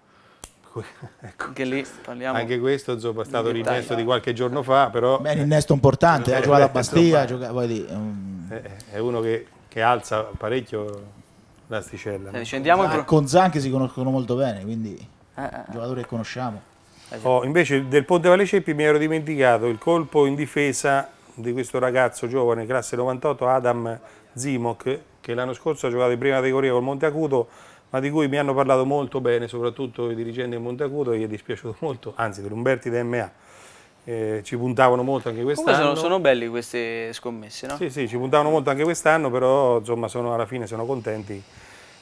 [LAUGHS] Ecco. anche lì parliamo anche questo insomma, è stato l'innesto eh. di qualche giorno fa però beh l'innesto importante ha eh, giocato a eh, Bastia gioca, dire, um... è uno che, che alza parecchio l'asticella. Eh, scendiamo ah, Con Zanchi si conoscono molto bene, quindi eh, eh. eh. giocatore che conosciamo. Eh, oh, invece del Ponte Valle Ceppi mi ero dimenticato il colpo in difesa di questo ragazzo giovane, classe 98, Adam Zimok, che l'anno scorso ha giocato in prima categoria col Monte Acuto, ma di cui mi hanno parlato molto bene, soprattutto i dirigenti del Monte Acuto, e gli è dispiaciuto molto, anzi dell'Umberti DMA. Eh, ci puntavano molto anche quest'anno. Sono, sono belli queste scommesse, no? Sì, sì, ci puntavano molto anche quest'anno, però insomma sono, alla fine sono contenti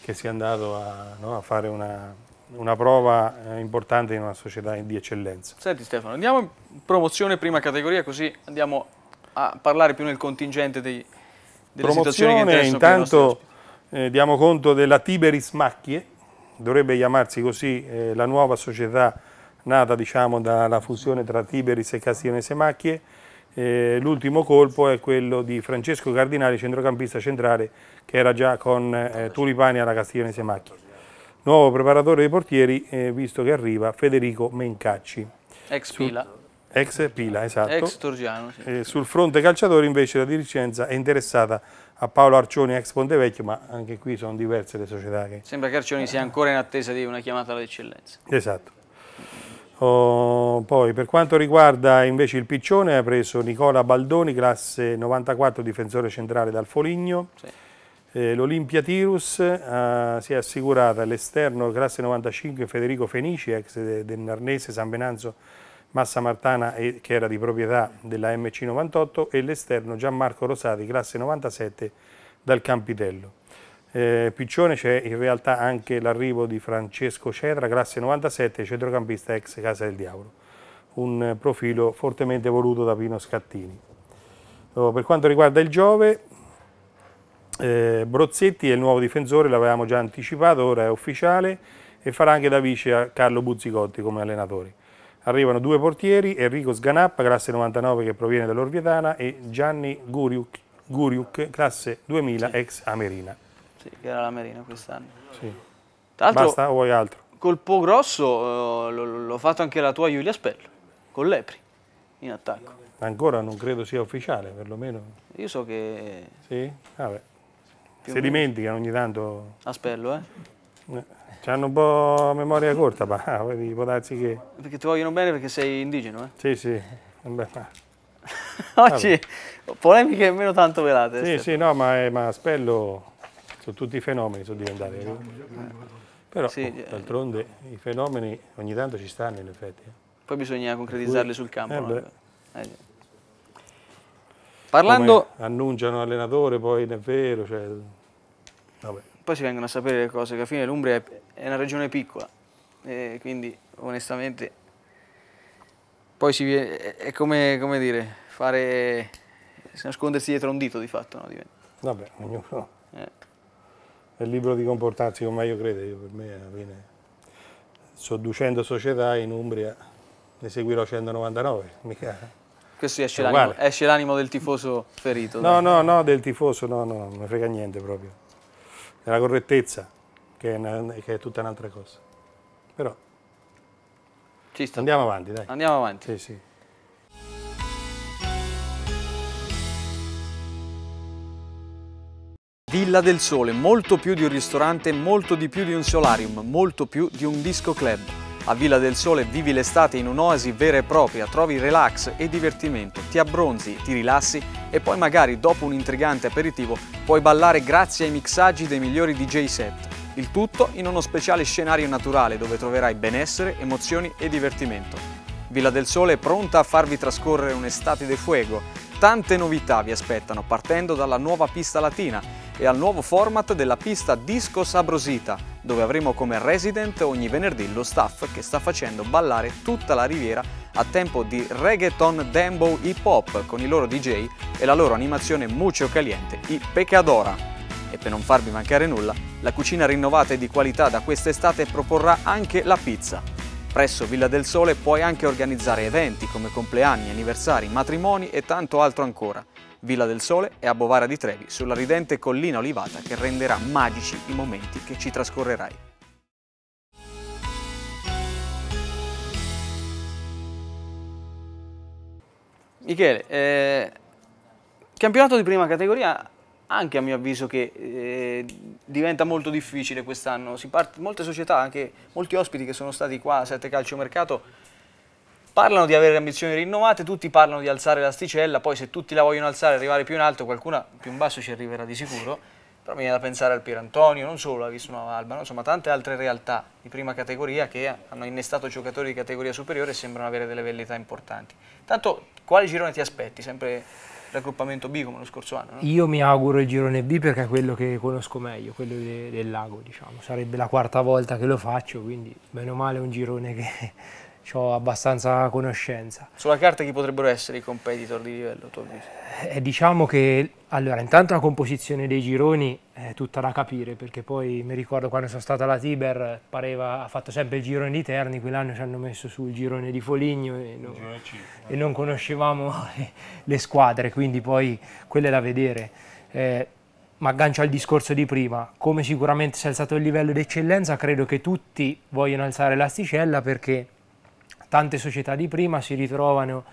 che sia andato a, no, a fare una, una prova eh, importante in una società di eccellenza. Senti Stefano, andiamo in promozione prima categoria così andiamo a parlare più nel contingente dei, delle promozione, situazioni che intanto eh, diamo conto della Tiberis Macchie, dovrebbe chiamarsi così eh, la nuova società nata diciamo, dalla fusione tra Tiberis e Castiglionese Macchie. Eh, l'ultimo colpo è quello di Francesco Cardinali, centrocampista centrale che era già con eh, Tulipani alla Castiglione Semacchi. Nuovo preparatore dei portieri, eh, visto che arriva Federico Mencacci. Ex Pila. ex Pila, esatto. Ex Turgiano. Sì. Eh, sul fronte calciatori invece la dirigenza è interessata a Paolo Arcioni, ex Pontevecchio, ma anche qui sono diverse le società. Che... Sembra che Arcioni sia ancora in attesa di una chiamata all'eccellenza. Esatto. Oh, poi per quanto riguarda invece il piccione ha preso Nicola Baldoni, classe 94, difensore centrale dal Foligno. Sì. Eh, L'Olimpia Tirus eh, si è assicurata all'esterno classe 95 Federico Fenici, ex del Narnese, San Benanzo, Massa Martana, e, che era di proprietà della MC98, e l'esterno Gianmarco Rosati, classe 97, dal Campitello. Eh, Piccione c'è in realtà anche l'arrivo di Francesco Cetra, classe 97, centrocampista ex Casa del Diavolo, un profilo fortemente voluto da Pino Scattini. Oh, per quanto riguarda il Giove, eh, Brozzetti è il nuovo difensore, l'avevamo già anticipato, ora è ufficiale e farà anche da vice a Carlo Buzzicotti come allenatori. Arrivano due portieri, Enrico Sganappa, classe 99 che proviene dall'Orvietana e Gianni Guriuk, Guriuk classe 2000 sì. ex Amerina. Sì, che era la Merina quest'anno. Sì. Basta o vuoi altro? Colpo grosso eh, l'ho fatto anche la tua Giulia Spello, con Lepri in attacco. Ancora non credo sia ufficiale, perlomeno. Io so che... Sì? Vabbè. Ah più si meno. dimenticano ogni tanto. A spello, eh? eh hanno un po' memoria corta, ma ah, vedi, può darsi che... Perché ti vogliono bene perché sei indigeno, eh? Sì, sì. [LAUGHS] Oggi polemiche meno tanto velate. Sì, sì, no, ma, eh, ma spello sono tutti i fenomeni, sono diventati. Eh. Però, sì, oh, eh. d'altronde, i fenomeni ogni tanto ci stanno, in effetti. Poi bisogna concretizzarli sul campo. Eh no? eh, Parlando... Come annunciano l'allenatore, poi non è vero. Cioè... Poi si vengono a sapere le cose, che alla fine l'Umbria è una regione piccola, quindi onestamente poi si, è come, come dire, fare, nascondersi dietro un dito di fatto. No? Vabbè, ognuno eh. è libero di comportarsi come meglio crede, io per me alla fine, so 200 società in Umbria ne seguirò 199, mica... Questo esce, l'animo, esce l'animo del tifoso ferito. No, dai. no, no, del tifoso no, no, non ne frega niente proprio. Della correttezza, che è, una, che è tutta un'altra cosa. Però Ci sta. andiamo avanti, dai. Andiamo avanti. Sì, sì. Villa del Sole, molto più di un ristorante, molto di più di un solarium, molto più di un disco club. A Villa del Sole vivi l'estate in un'oasi vera e propria, trovi relax e divertimento, ti abbronzi, ti rilassi e poi magari dopo un intrigante aperitivo puoi ballare grazie ai mixaggi dei migliori DJ set. Il tutto in uno speciale scenario naturale dove troverai benessere, emozioni e divertimento. Villa del Sole è pronta a farvi trascorrere un'estate de fuego. Tante novità vi aspettano partendo dalla nuova pista latina e al nuovo format della pista Disco Sabrosita, dove avremo come resident ogni venerdì lo staff che sta facendo ballare tutta la riviera a tempo di reggaeton dembow hip hop con i loro DJ e la loro animazione muccio caliente, i Pecadora. E per non farvi mancare nulla, la cucina rinnovata e di qualità da quest'estate proporrà anche la pizza. Presso Villa del Sole puoi anche organizzare eventi come compleanni, anniversari, matrimoni e tanto altro ancora. Villa del Sole e a Bovara di Trevi, sulla ridente collina olivata che renderà magici i momenti che ci trascorrerai. Michele, eh, campionato di prima categoria anche a mio avviso che eh, diventa molto difficile quest'anno. Molte società, anche molti ospiti che sono stati qua a Sette Calcio Mercato parlano di avere ambizioni rinnovate, tutti parlano di alzare l'asticella, poi se tutti la vogliono alzare e arrivare più in alto, qualcuna più in basso ci arriverà di sicuro, però mi viene da pensare al Pierantonio, non solo la Visnova Alba, no? insomma tante altre realtà di prima categoria che hanno innestato giocatori di categoria superiore e sembrano avere delle vellità importanti. Tanto quale girone ti aspetti? Sempre raggruppamento B come lo scorso anno? No? Io mi auguro il girone B perché è quello che conosco meglio, quello de del lago diciamo, sarebbe la quarta volta che lo faccio, quindi meno male un girone che ho abbastanza conoscenza. Sulla carta chi potrebbero essere i competitor di livello, tuo avviso? Eh, diciamo che, allora, intanto la composizione dei gironi è tutta da capire, perché poi mi ricordo quando sono stata alla Tiber, pareva, ha fatto sempre il girone di Terni, quell'anno ci hanno messo sul girone di Foligno e non, eh. e non conoscevamo le, le, squadre, quindi poi quello è da vedere. Eh, ma aggancio al discorso di prima, come sicuramente si è alzato il livello d'eccellenza, credo che tutti vogliono alzare l'asticella perché tante società di prima si ritrovano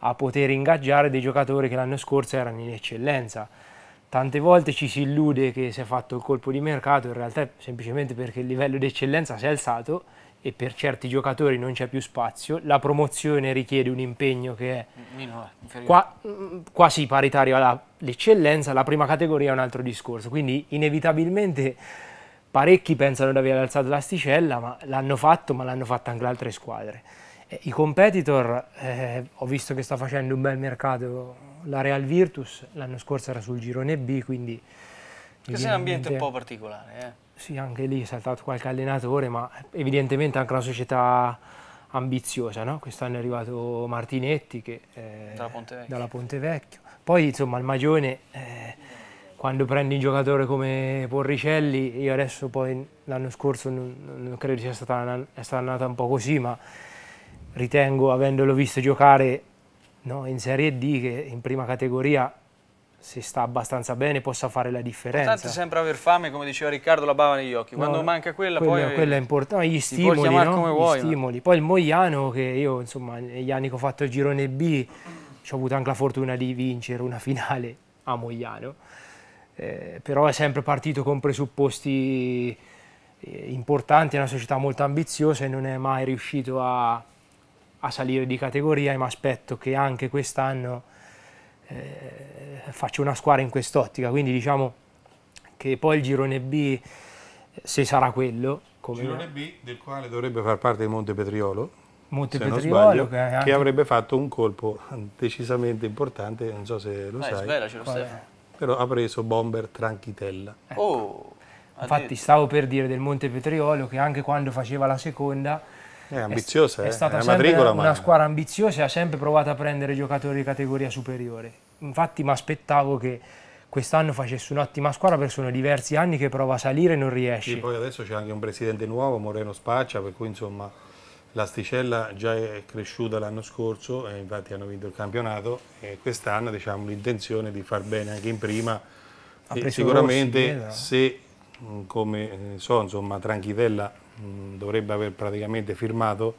a poter ingaggiare dei giocatori che l'anno scorso erano in eccellenza. Tante volte ci si illude che si è fatto il colpo di mercato, in realtà è semplicemente perché il livello di eccellenza si è alzato e per certi giocatori non c'è più spazio, la promozione richiede un impegno che è qua, quasi paritario all'eccellenza, la prima categoria è un altro discorso, quindi inevitabilmente parecchi pensano di aver alzato l'asticella, ma l'hanno fatto, ma l'hanno fatto anche le altre squadre. I competitor, eh, ho visto che sta facendo un bel mercato la Real Virtus, l'anno scorso era sul girone B, quindi... Questo è un ambiente un po' particolare, eh? Sì, anche lì è saltato qualche allenatore, ma evidentemente anche una società ambiziosa, no? Quest'anno è arrivato Martinetti che, eh, dalla, Ponte dalla, Ponte Vecchio. Poi, insomma, il Magione... Eh, quando prendi un giocatore come Porricelli, io adesso poi l'anno scorso non, non credo sia stata, è stata andata un po' così, ma ritengo, avendolo visto giocare no, in Serie D, che in prima categoria se sta abbastanza bene possa fare la differenza. Tanto sempre aver fame, come diceva Riccardo, la bava negli occhi. Quando no, manca quella, quella poi... Quella è importante, gli stimoli, no? come vuoi, gli stimoli. No? Poi il Mogliano, che io insomma negli anni che ho fatto il girone B, ci ho avuto anche la fortuna di vincere una finale a Mogliano. eh, però è sempre partito con presupposti eh, importanti, è una società molto ambiziosa e non è mai riuscito a a salire di categoria e mi aspetto che anche quest'anno eh, faccia una squadra in quest'ottica, quindi diciamo che poi il girone B, eh, se sarà quello... Come girone B del quale dovrebbe far parte il Montepetriolo, Monte sbaglio, che, anche... che, avrebbe fatto un colpo decisamente importante, non so se lo eh, sai, però ha preso Bomber Tranchitella. Ecco. Oh, Infatti stavo per dire del Monte Petriolo che anche quando faceva la seconda è ambiziosa, è, è eh. stata è una ma... squadra ambiziosa e ha sempre provato a prendere giocatori di categoria superiore. Infatti mi aspettavo che quest'anno facesse un'ottima squadra perché sono diversi anni che prova a salire e non riesce. E poi adesso c'è anche un presidente nuovo, Moreno Spaccia, per cui insomma l'asticella già è cresciuta l'anno scorso, e infatti hanno vinto il campionato e quest'anno diciamo, l'intenzione di far bene anche in prima. sicuramente Rossi, eh, se mm, come eh, so, insomma, Tranchitella Mm, dovrebbe aver praticamente firmato,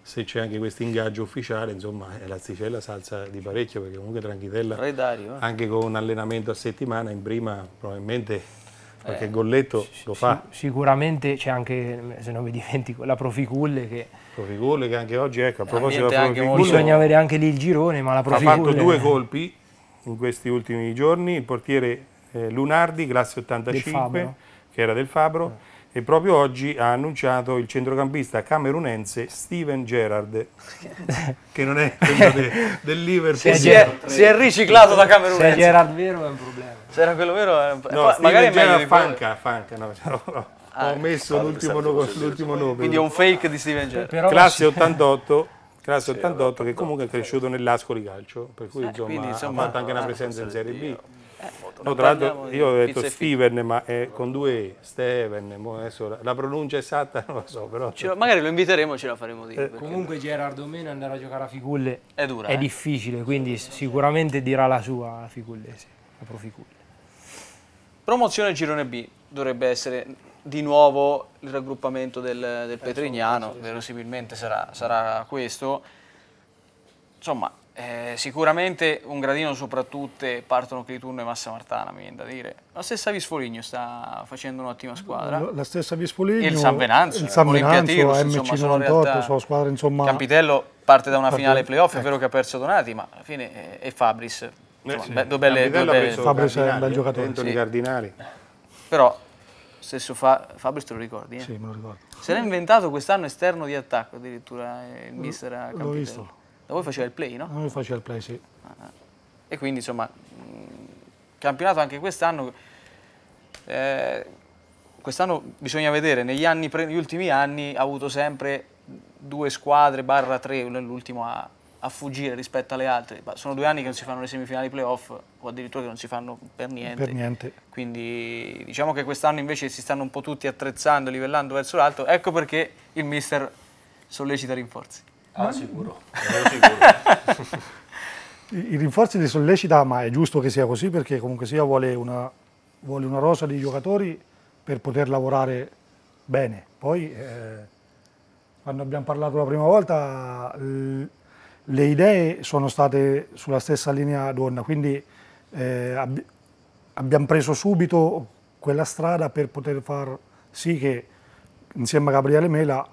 se c'è anche questo ingaggio ufficiale, insomma eh, l'asticella salsa di parecchio, perché comunque Tranchitella, Redario, eh. anche con un allenamento a settimana, in prima probabilmente qualche eh, golletto lo fa. sicuramente c'è anche, se non mi dimentico, la Proficulle che... Proficulle che anche oggi, ecco, a eh, proposito della Proficulle... Bisogna avere anche lì il girone, ma la Proficulle... Ha fatto due colpi in questi ultimi giorni, il portiere eh, Lunardi, classe 85, che era del Fabro, eh e proprio oggi ha annunciato il centrocampista camerunense Steven Gerrard, [LAUGHS] che non è quello de, del Liverpool. Si è, si è riciclato da camerunense. Se Gerrard vero è un problema. Se era quello vero eh, è un problema. No, Steven Gerrard Fanca, Fanca, no, no. Cioè, ah, ho messo l'ultimo, nome. Quindi è un fake di Steven Gerrard. Classe 88 classe 88 che comunque è cresciuto nell'Ascoli Calcio, per cui eh, insomma, quindi, insomma, ha fatto anche una presenza in Serie B. No, tra l'altro io ho detto Steven, ma è con due E, Steven, adesso la, pronuncia esatta [LAUGHS] non la so, però... Ce magari lo inviteremo e ce la faremo dire. Eh. Comunque Gerardo Meno andare a giocare a Figulle è, dura, è eh? difficile, quindi sicuramente dirà la sua a Figulle, a Proficulle. Promozione Girone B dovrebbe essere di nuovo il raggruppamento del, del eh, Petrignano, verosimilmente sarà, sarà questo. Insomma, eh, sicuramente un gradino sopra tutte partono Cliturno e Massa Martana, mi viene da dire. La stessa Visfoligno sta facendo un'ottima squadra. La stessa Visfoligno. il San Venanzo, il San Venanzo, MC98, sono sua squadra insomma... Campitello parte da una parte... finale playoff, ecco. è vero che ha perso Donati, ma alla fine è Fabris. Eh due belle, due Fabris è un bel giocatore. Anthony sì. Cardinali. Però stesso fa... Fabris te lo ricordi? Eh? Sì, me lo ricordo. Se l'ha inventato quest'anno esterno di attacco addirittura eh, il mister Capitello. L'ho visto. Da voi faceva il play, no? Noi faceva il play, sì. Eh, eh. e quindi, insomma, campionato anche quest'anno. Eh, quest'anno bisogna vedere, negli, anni, negli ultimi anni ha avuto sempre due squadre, barra tre, l'ultimo a, a, fuggire rispetto alle altre. Sono due anni che non si fanno le semifinali playoff o addirittura che non si fanno per niente. Per niente. Quindi diciamo che quest'anno invece si stanno un po' tutti attrezzando, livellando verso l'alto. Ecco perché il mister sollecita rinforzi. Ah, sicuro, [LAUGHS] sicuro. I, rinforzi li sollecita, ma è giusto che sia così perché comunque sia vuole una, vuole una rosa di giocatori per poter lavorare bene. Poi, eh, quando abbiamo parlato la prima volta, le idee sono state sulla stessa linea donna, quindi eh, ab abbiamo preso subito quella strada per poter far sì che insieme a Gabriele Mela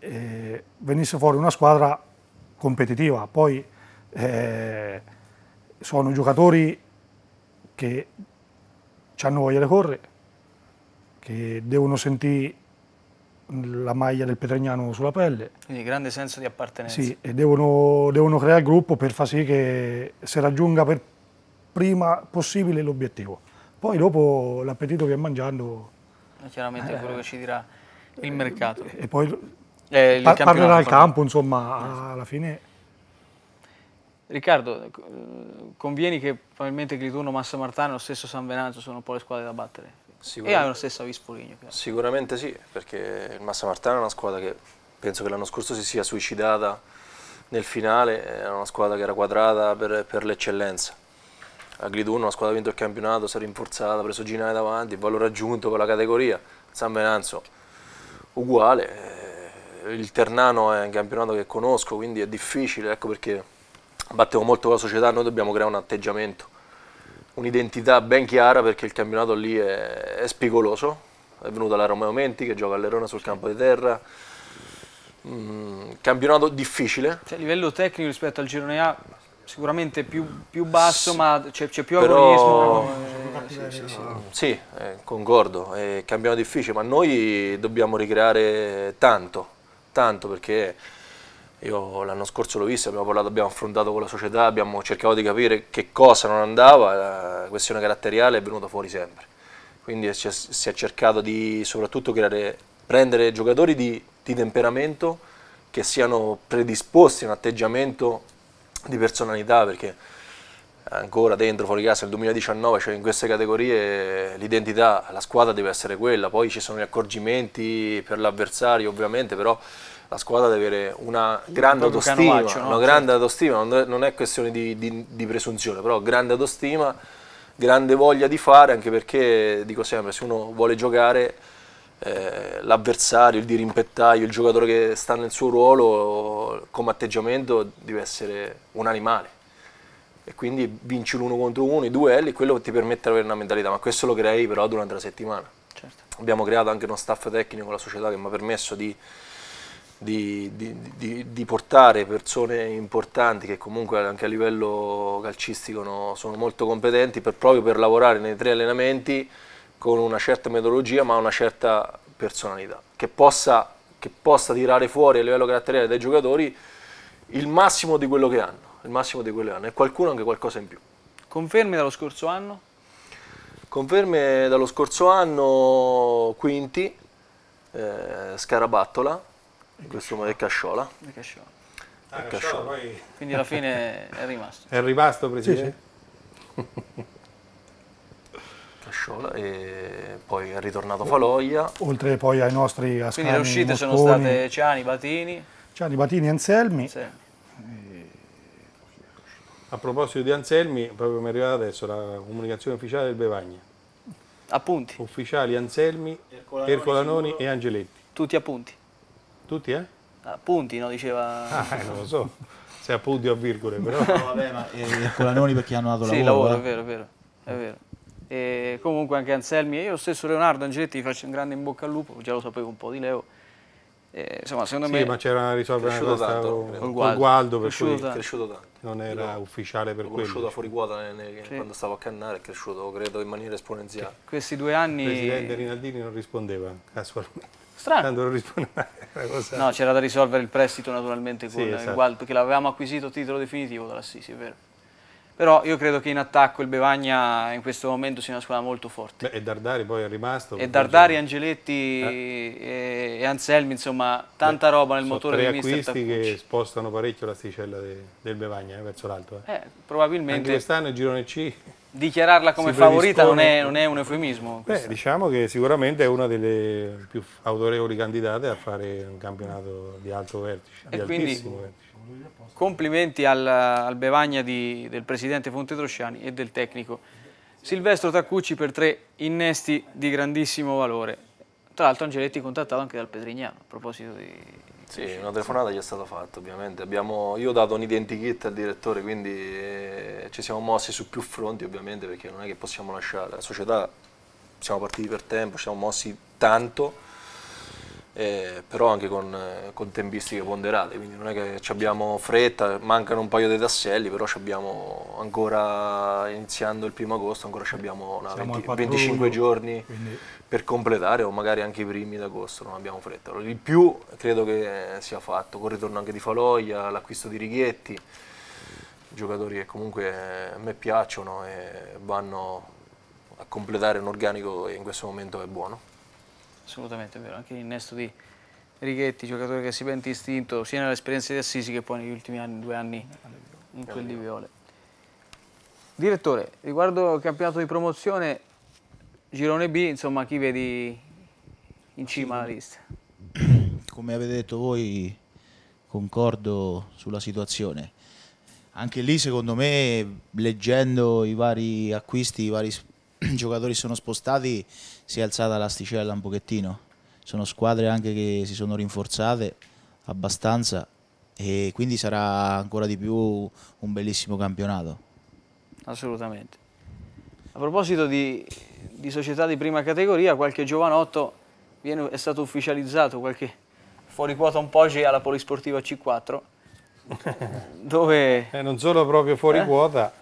eh, venisse fuori una squadra competitiva. Poi eh, sono giocatori che hanno voglia di correre, che devono sentire la maglia del Petregnano sulla pelle. Quindi grande senso di appartenenza. Sì, e devono, devono creare gruppo per far sì che si raggiunga per prima possibile l'obiettivo. Poi dopo l'appetito che è mangiando... Chiaramente eh, quello che ci dirà il mercato. E poi eh, Par- parlerà il campo, insomma, alla fine... Riccardo, eh, eh, convieni che probabilmente Cliturno, Massa Martano e lo stesso San Venanzo sono un po' le squadre da battere? E hanno la stessa Vispoligno. Sicuramente sì, perché il Massa Martano è una squadra che penso che l'anno scorso si sia suicidata nel finale, era una squadra che era quadrata per, per l'eccellenza. A Glidurno la squadra ha vinto il campionato, si è rinforzata, ha preso Ginai davanti, il valore aggiunto con la categoria. San Venanzo uguale, eh, il Ternano è un campionato che conosco, quindi è difficile, ecco perché battevo molto con la società, noi dobbiamo creare un atteggiamento, un'identità ben chiara perché il campionato lì è, è spigoloso, è venuta la Romeo Menti che gioca all'Erona sul campo di terra, mm, campionato difficile. Cioè, a livello tecnico rispetto al girone A sicuramente più, più basso, sì, ma c'è, più Però, agonismo. Eh, sì, sì, sì. sì eh, concordo, è un campionato difficile, ma noi dobbiamo ricreare tanto tanto perché io l'anno scorso l'ho visto, abbiamo parlato, abbiamo affrontato con la società, abbiamo cercato di capire che cosa non andava, la questione caratteriale è venuta fuori sempre. Quindi si è cercato di soprattutto creare, prendere giocatori di, di temperamento che siano predisposti a un atteggiamento di personalità, perché ancora dentro fuori casa nel 2019, cioè in queste categorie l'identità, la squadra deve essere quella, poi ci sono gli accorgimenti per l'avversario ovviamente, però la squadra deve avere una grande un autostima, no? una grande autostima, non è questione di, di, di, presunzione, però grande autostima, grande voglia di fare, anche perché dico sempre, se uno vuole giocare eh, l'avversario, il dirimpettaio, il giocatore che sta nel suo ruolo come atteggiamento deve essere un animale e quindi vinci l'uno contro uno, i duelli, quello ti permette di avere una mentalità, ma questo lo crei però durante la settimana. Certo. Abbiamo creato anche uno staff tecnico, la società che mi ha permesso di, di, di, di, portare persone importanti che comunque anche a livello calcistico no, sono molto competenti per, proprio per lavorare nei tre allenamenti con una certa metodologia ma una certa personalità che possa, che possa tirare fuori a livello caratteriale dai giocatori il massimo di quello che hanno il massimo di quell'anno e qualcuno anche qualcosa in più. Conferme dallo scorso anno? Conferme dallo scorso anno Quinti, eh, Scarabattola, in questo modo è Casciola. E Casciola. Ah, Casciola poi... Quindi alla fine è rimasto. È rimasto Presidente? Sì, sì. [LAUGHS] Casciola e poi è ritornato Faloglia. Oltre poi ai nostri Ascani, Quindi le uscite Mosconi. sono state Ciani, Batini. Ciani, Batini e Anselmi. Sì. A proposito di Anselmi, proprio mi è arrivata adesso la comunicazione ufficiale del Bevagna. Appunti. Ufficiali Anselmi, Ercolanoni, Ercolanoni e Angeletti. Tutti appunti. Tutti, eh? Appunti, no, diceva... [LAUGHS] Ah, eh, non lo so, se appunti o a virgole, però... No, vabbè, ma eh, Ercolanoni perché hanno dato lavoro. Sì, lavoro, è vero, è vero, è vero. E comunque anche Anselmi e io stesso Leonardo Angeletti vi faccio un grande in bocca al lupo, già lo sapevo un po' di Leo, eh, insomma, secondo sì, me ma c'era risolvere una cosa con Gualdo, Gualdo per cui tanto. cresciuto tanto. Non era Io ufficiale per quello. cresciuto fuori quota nel, nel, sì. quando stavo a Cannare, è cresciuto credo in maniera esponenziale. Che questi due anni Il presidente Rinaldini non rispondeva casualmente. Strano. Tanto non rispondeva. [LAUGHS] Cosa... No, c'era da risolvere il prestito naturalmente con sì, esatto. Gualdo perché l'avevamo acquisito titolo definitivo dall'Assisi, è vero però io credo che in attacco il Bevagna in questo momento sia una squadra molto forte. Beh, e Dardari poi è rimasto. E Dardari, Angeletti eh? e, Anselmi, insomma, tanta Beh, roba nel motore del mister Tre acquisti che spostano parecchio l'asticella de, del Bevagna eh, verso l'alto. Eh. eh probabilmente. Anche quest'anno il girone C. Dichiararla come [LAUGHS] favorita non è, non è, un eufemismo. Beh, diciamo che sicuramente è una delle più autorevoli candidate a fare un campionato di alto vertice, e di altissimo quindi, vertice Complimenti al, al Bevagna di, del presidente Fonte Trosciani e del tecnico Silvestro Taccucci per tre innesti di grandissimo valore. Tra l'altro Angeletti contattato anche dal Petrignano a proposito di... Sì, una telefonata gli è stata fatta ovviamente. Abbiamo, io ho dato un identikit al direttore, quindi eh, ci siamo mossi su più fronti ovviamente perché non è che possiamo lasciare. La società siamo partiti per tempo, ci siamo mossi tanto eh, però anche con, eh, con, tempistiche ponderate, quindi non è che abbiamo fretta, mancano un paio di tasselli, però abbiamo ancora, iniziando il primo agosto, ancora abbiamo 20, 25 giorni quindi. per completare o magari anche i primi d'agosto, non abbiamo fretta. Allora, il più credo che sia fatto, con il ritorno anche di Faloia, l'acquisto di Righetti, giocatori che comunque eh, a me piacciono e vanno a completare un organico che in questo momento è buono assolutamente vero. Anche l'innesto di Righetti, giocatore che si ben distinto sia nell'esperienza di Assisi che poi negli ultimi anni, due anni in quel di Viole. Direttore, riguardo il campionato di promozione, girone B, insomma, chi vedi in cima alla lista? [CLEARS THROAT] Come avete detto voi, concordo sulla situazione. Anche lì, secondo me, leggendo i vari acquisti, i vari [CLEARS THROAT] giocatori sono spostati, si è alzata l'asticella un pochettino. Sono squadre anche che si sono rinforzate abbastanza e quindi sarà ancora di più un bellissimo campionato. Assolutamente. A proposito di, di società di prima categoria, qualche giovanotto viene, è stato ufficializzato, qualche fuori quota un po' oggi alla Polisportiva C4, [LAUGHS] dove... Eh, non solo proprio fuori eh? quota.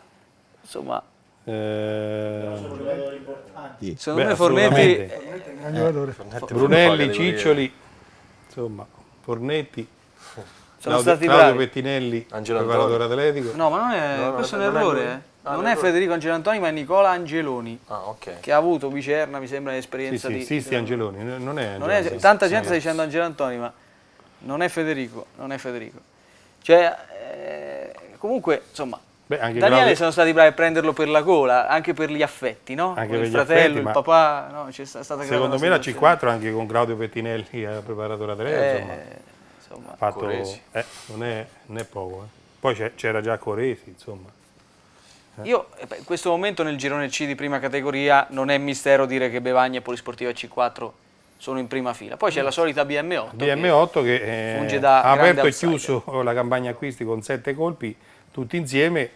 Insomma, eh, sono giocatori importanti. Secondo me Fornetti, eh, eh, Fornetti Brunelli, Ciccioli, insomma, Fornetti. Sono Claudio, stati Claudio bravi. Pettinelli, Angelo preparatore atletico. No, ma non è, no, questo è un errore. Non è, eh. ah, non è Federico Angelantoni, ma è Nicola Angeloni. Ah, okay. Che ha avuto Vicerna, mi sembra, un'esperienza sì, di. Sì, sì, Angeloni, non è, non è sì, Tanta sì, gente sta dicendo Angelantoni, ma non è Federico, non è Federico. Cioè, eh, comunque, insomma, Beh, Daniele Claudio... sono stati bravi a prenderlo per la gola, anche per gli affetti, no? Anche con per il fratello, affetti, il papà, no? c'è stata Secondo me la C4 anche con Claudio Pettinelli ha eh, preparato la 3, eh, insomma. fatto, eh, non, è, non, è, poco. Eh. Poi c'era già Coresi, insomma. Eh. Io eh, in questo momento nel girone C di prima categoria non è mistero dire che Bevagna e Polisportiva C4 sono in prima fila. Poi c'è la mm. solita BM8. BM8 che, che eh, ha aperto e chiuso la campagna acquisti con 7 colpi tutti insieme,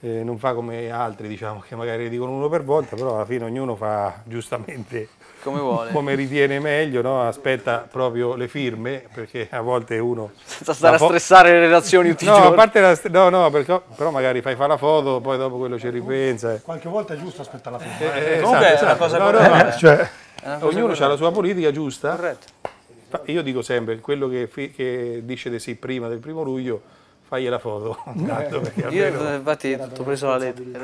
eh, non fa come altri diciamo, che magari dicono uno per volta, però alla fine ognuno fa giustamente come, vuole. [LAUGHS] come ritiene meglio, no? aspetta proprio le firme perché a volte uno... Senza stare a stressare le relazioni tutti no, A parte la, no, no, perché, però magari fai fare la foto, poi dopo quello ci ripensa. Qualche volta è giusto aspettare la eh, firma. Eh, eh, comunque esatto, è una esatto. cosa no, corretta. No, cioè, cosa ognuno corretta. ha la sua politica giusta. Corretto. Io dico sempre, quello che, che dice di sì prima del primo luglio fagli la foto. [LAUGHS] Eh, tanto, Io almeno... Eh, infatti tutto preso la lettera.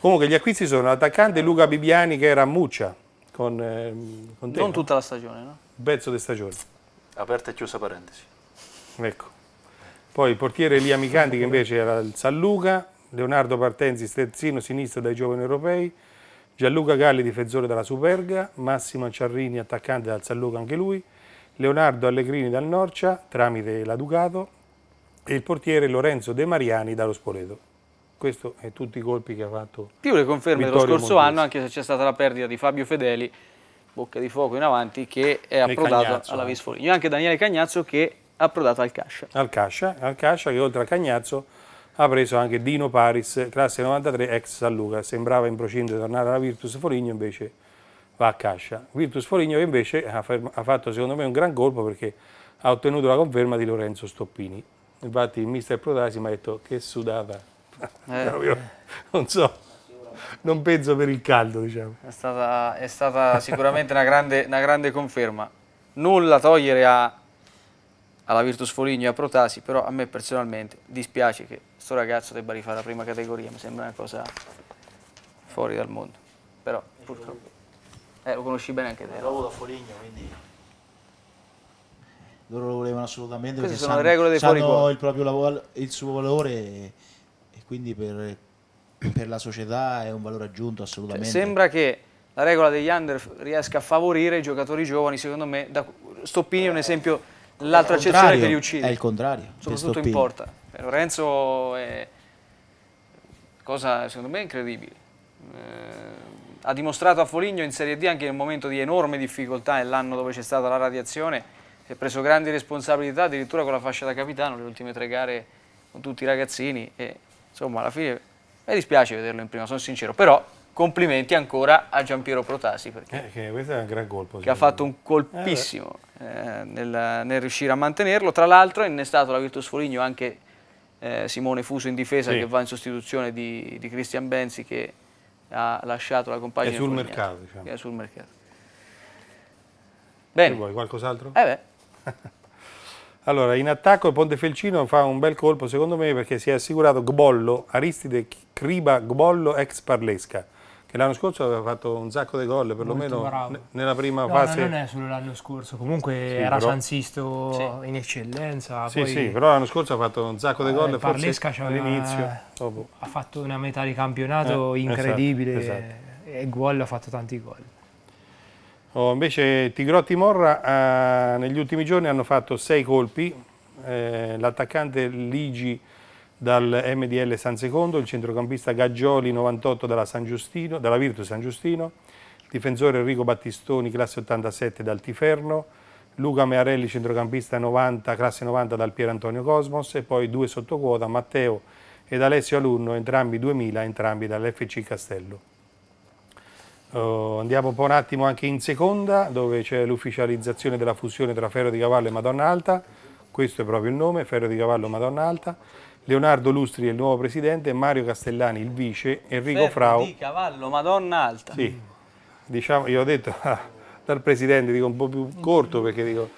Comunque gli acquisti sono l'attaccante Luca Bibiani che era a Muccia con, eh, con Non tutta la stagione, no? Un pezzo di stagione. Aperta e chiusa parentesi. Ecco. Poi il portiere Elia Micanti che invece era il San Luca, Leonardo Partenzi sterzino sinistro dai giovani europei, Gianluca Galli difensore dalla Superga, Massimo Ciarrini attaccante dal San Luca anche lui, Leonardo Allegrini dal Norcia tramite la Ducato, e il portiere Lorenzo De Mariani dallo Spoleto. Questo è tutti i colpi che ha fatto. Più le conferme dello scorso Montesi. anno, anche se c'è stata la perdita di Fabio Fedeli, bocca di fuoco in avanti, che è approdato Cagnazzo, alla E Anche Daniele Cagnazzo che ha approdato al Cascia. Al Cascia, al Cascia che oltre a Cagnazzo ha preso anche Dino Paris, classe 93, ex San Luca. Sembrava in procinto di tornare alla Virtus Foligno, invece va a Cascia. Virtus Foligno che invece ha fatto secondo me un gran colpo perché ha ottenuto la conferma di Lorenzo Stoppini. Infatti il mister Protasi mi ha detto che sudava. Eh. [LAUGHS] non so, non penso per il caldo, diciamo. È stata, è stata sicuramente una, grande, una, grande, conferma. Nulla togliere a, alla Virtus Foligno e a Protasi, però a me personalmente dispiace che questo ragazzo debba rifare la prima categoria, mi sembra una cosa fuori dal mondo. Però purtroppo... Eh, lo conosci bene anche te. L'ho avuto a Foligno, quindi loro lo volevano assolutamente Queste perché sono sanno, regole dei sanno fuori il proprio lavoro, il suo valore e, e quindi per, per, la società è un valore aggiunto assolutamente. Cioè, sembra che la regola degli under riesca a favorire i giocatori giovani, secondo me, da, Stoppini è un esempio, eh, l'altra eccezione che li uccide. È il contrario. Soprattutto in porta. Lorenzo è cosa secondo me incredibile. Eh, ha dimostrato a Foligno in Serie D anche in un momento di enorme difficoltà, nell'anno dove c'è stata la radiazione, si è preso grandi responsabilità, addirittura con la fascia da capitano, le ultime tre gare con tutti i ragazzini e insomma alla fine mi dispiace vederlo in prima, sono sincero, però complimenti ancora a Giampiero Protasi perché eh, questo è un gran colpo, che ha fatto un eh, colpissimo eh, eh, nel, nel, riuscire a mantenerlo, tra l'altro è innestato la Virtus Foligno anche eh, Simone Fuso in difesa sì. che va in sostituzione di, di Christian Benzi che ha lasciato la compagnia è sul mercato, diciamo. è sul mercato. Bene. Vuoi qualcos'altro? Eh beh. [LAUGHS] allora, in attacco il Pontefelcino fa un bel colpo, secondo me, perché si è assicurato Gbollo, Aristide Criba Gbollo ex Parlesca che l'anno scorso aveva fatto un sacco di gol, perlomeno nella prima no, fase. No, non è solo l'anno scorso, comunque sì, era però... San Sisto sì. in eccellenza. Sì, poi... sì, però l'anno scorso ha fatto un sacco di eh, gol, eh, Parlesca forse all'inizio. Ha fatto una metà di campionato eh, esatto, incredibile esatto, esatto. e Gbollo ha fatto tanti gol. Oh, invece Tigrotti Morra ha, eh, negli ultimi giorni hanno fatto sei colpi, eh, l'attaccante Ligi dal MDL San Secondo, il centrocampista Gaggioli 98 dalla, San Giustino, dalla Virtus San Giustino, il difensore Enrico Battistoni classe 87 dal Tiferno, Luca Mearelli centrocampista 90, classe 90 dal Pier Antonio Cosmos e poi due sottoquota Matteo ed Alessio Alunno, entrambi 2000, entrambi dall'FC Castello. Uh, andiamo poi un attimo anche in seconda dove c'è l'ufficializzazione della fusione tra Ferro di Cavallo e Madonna Alta, questo è proprio il nome, Ferro di Cavallo e Madonna Alta. Leonardo Lustri è il nuovo presidente, Mario Castellani il vice, Enrico Ferro Frau. di Cavallo, Madonna Alta. Sì, diciamo, io ho detto [LAUGHS] dal presidente, dico un po' più corto perché dico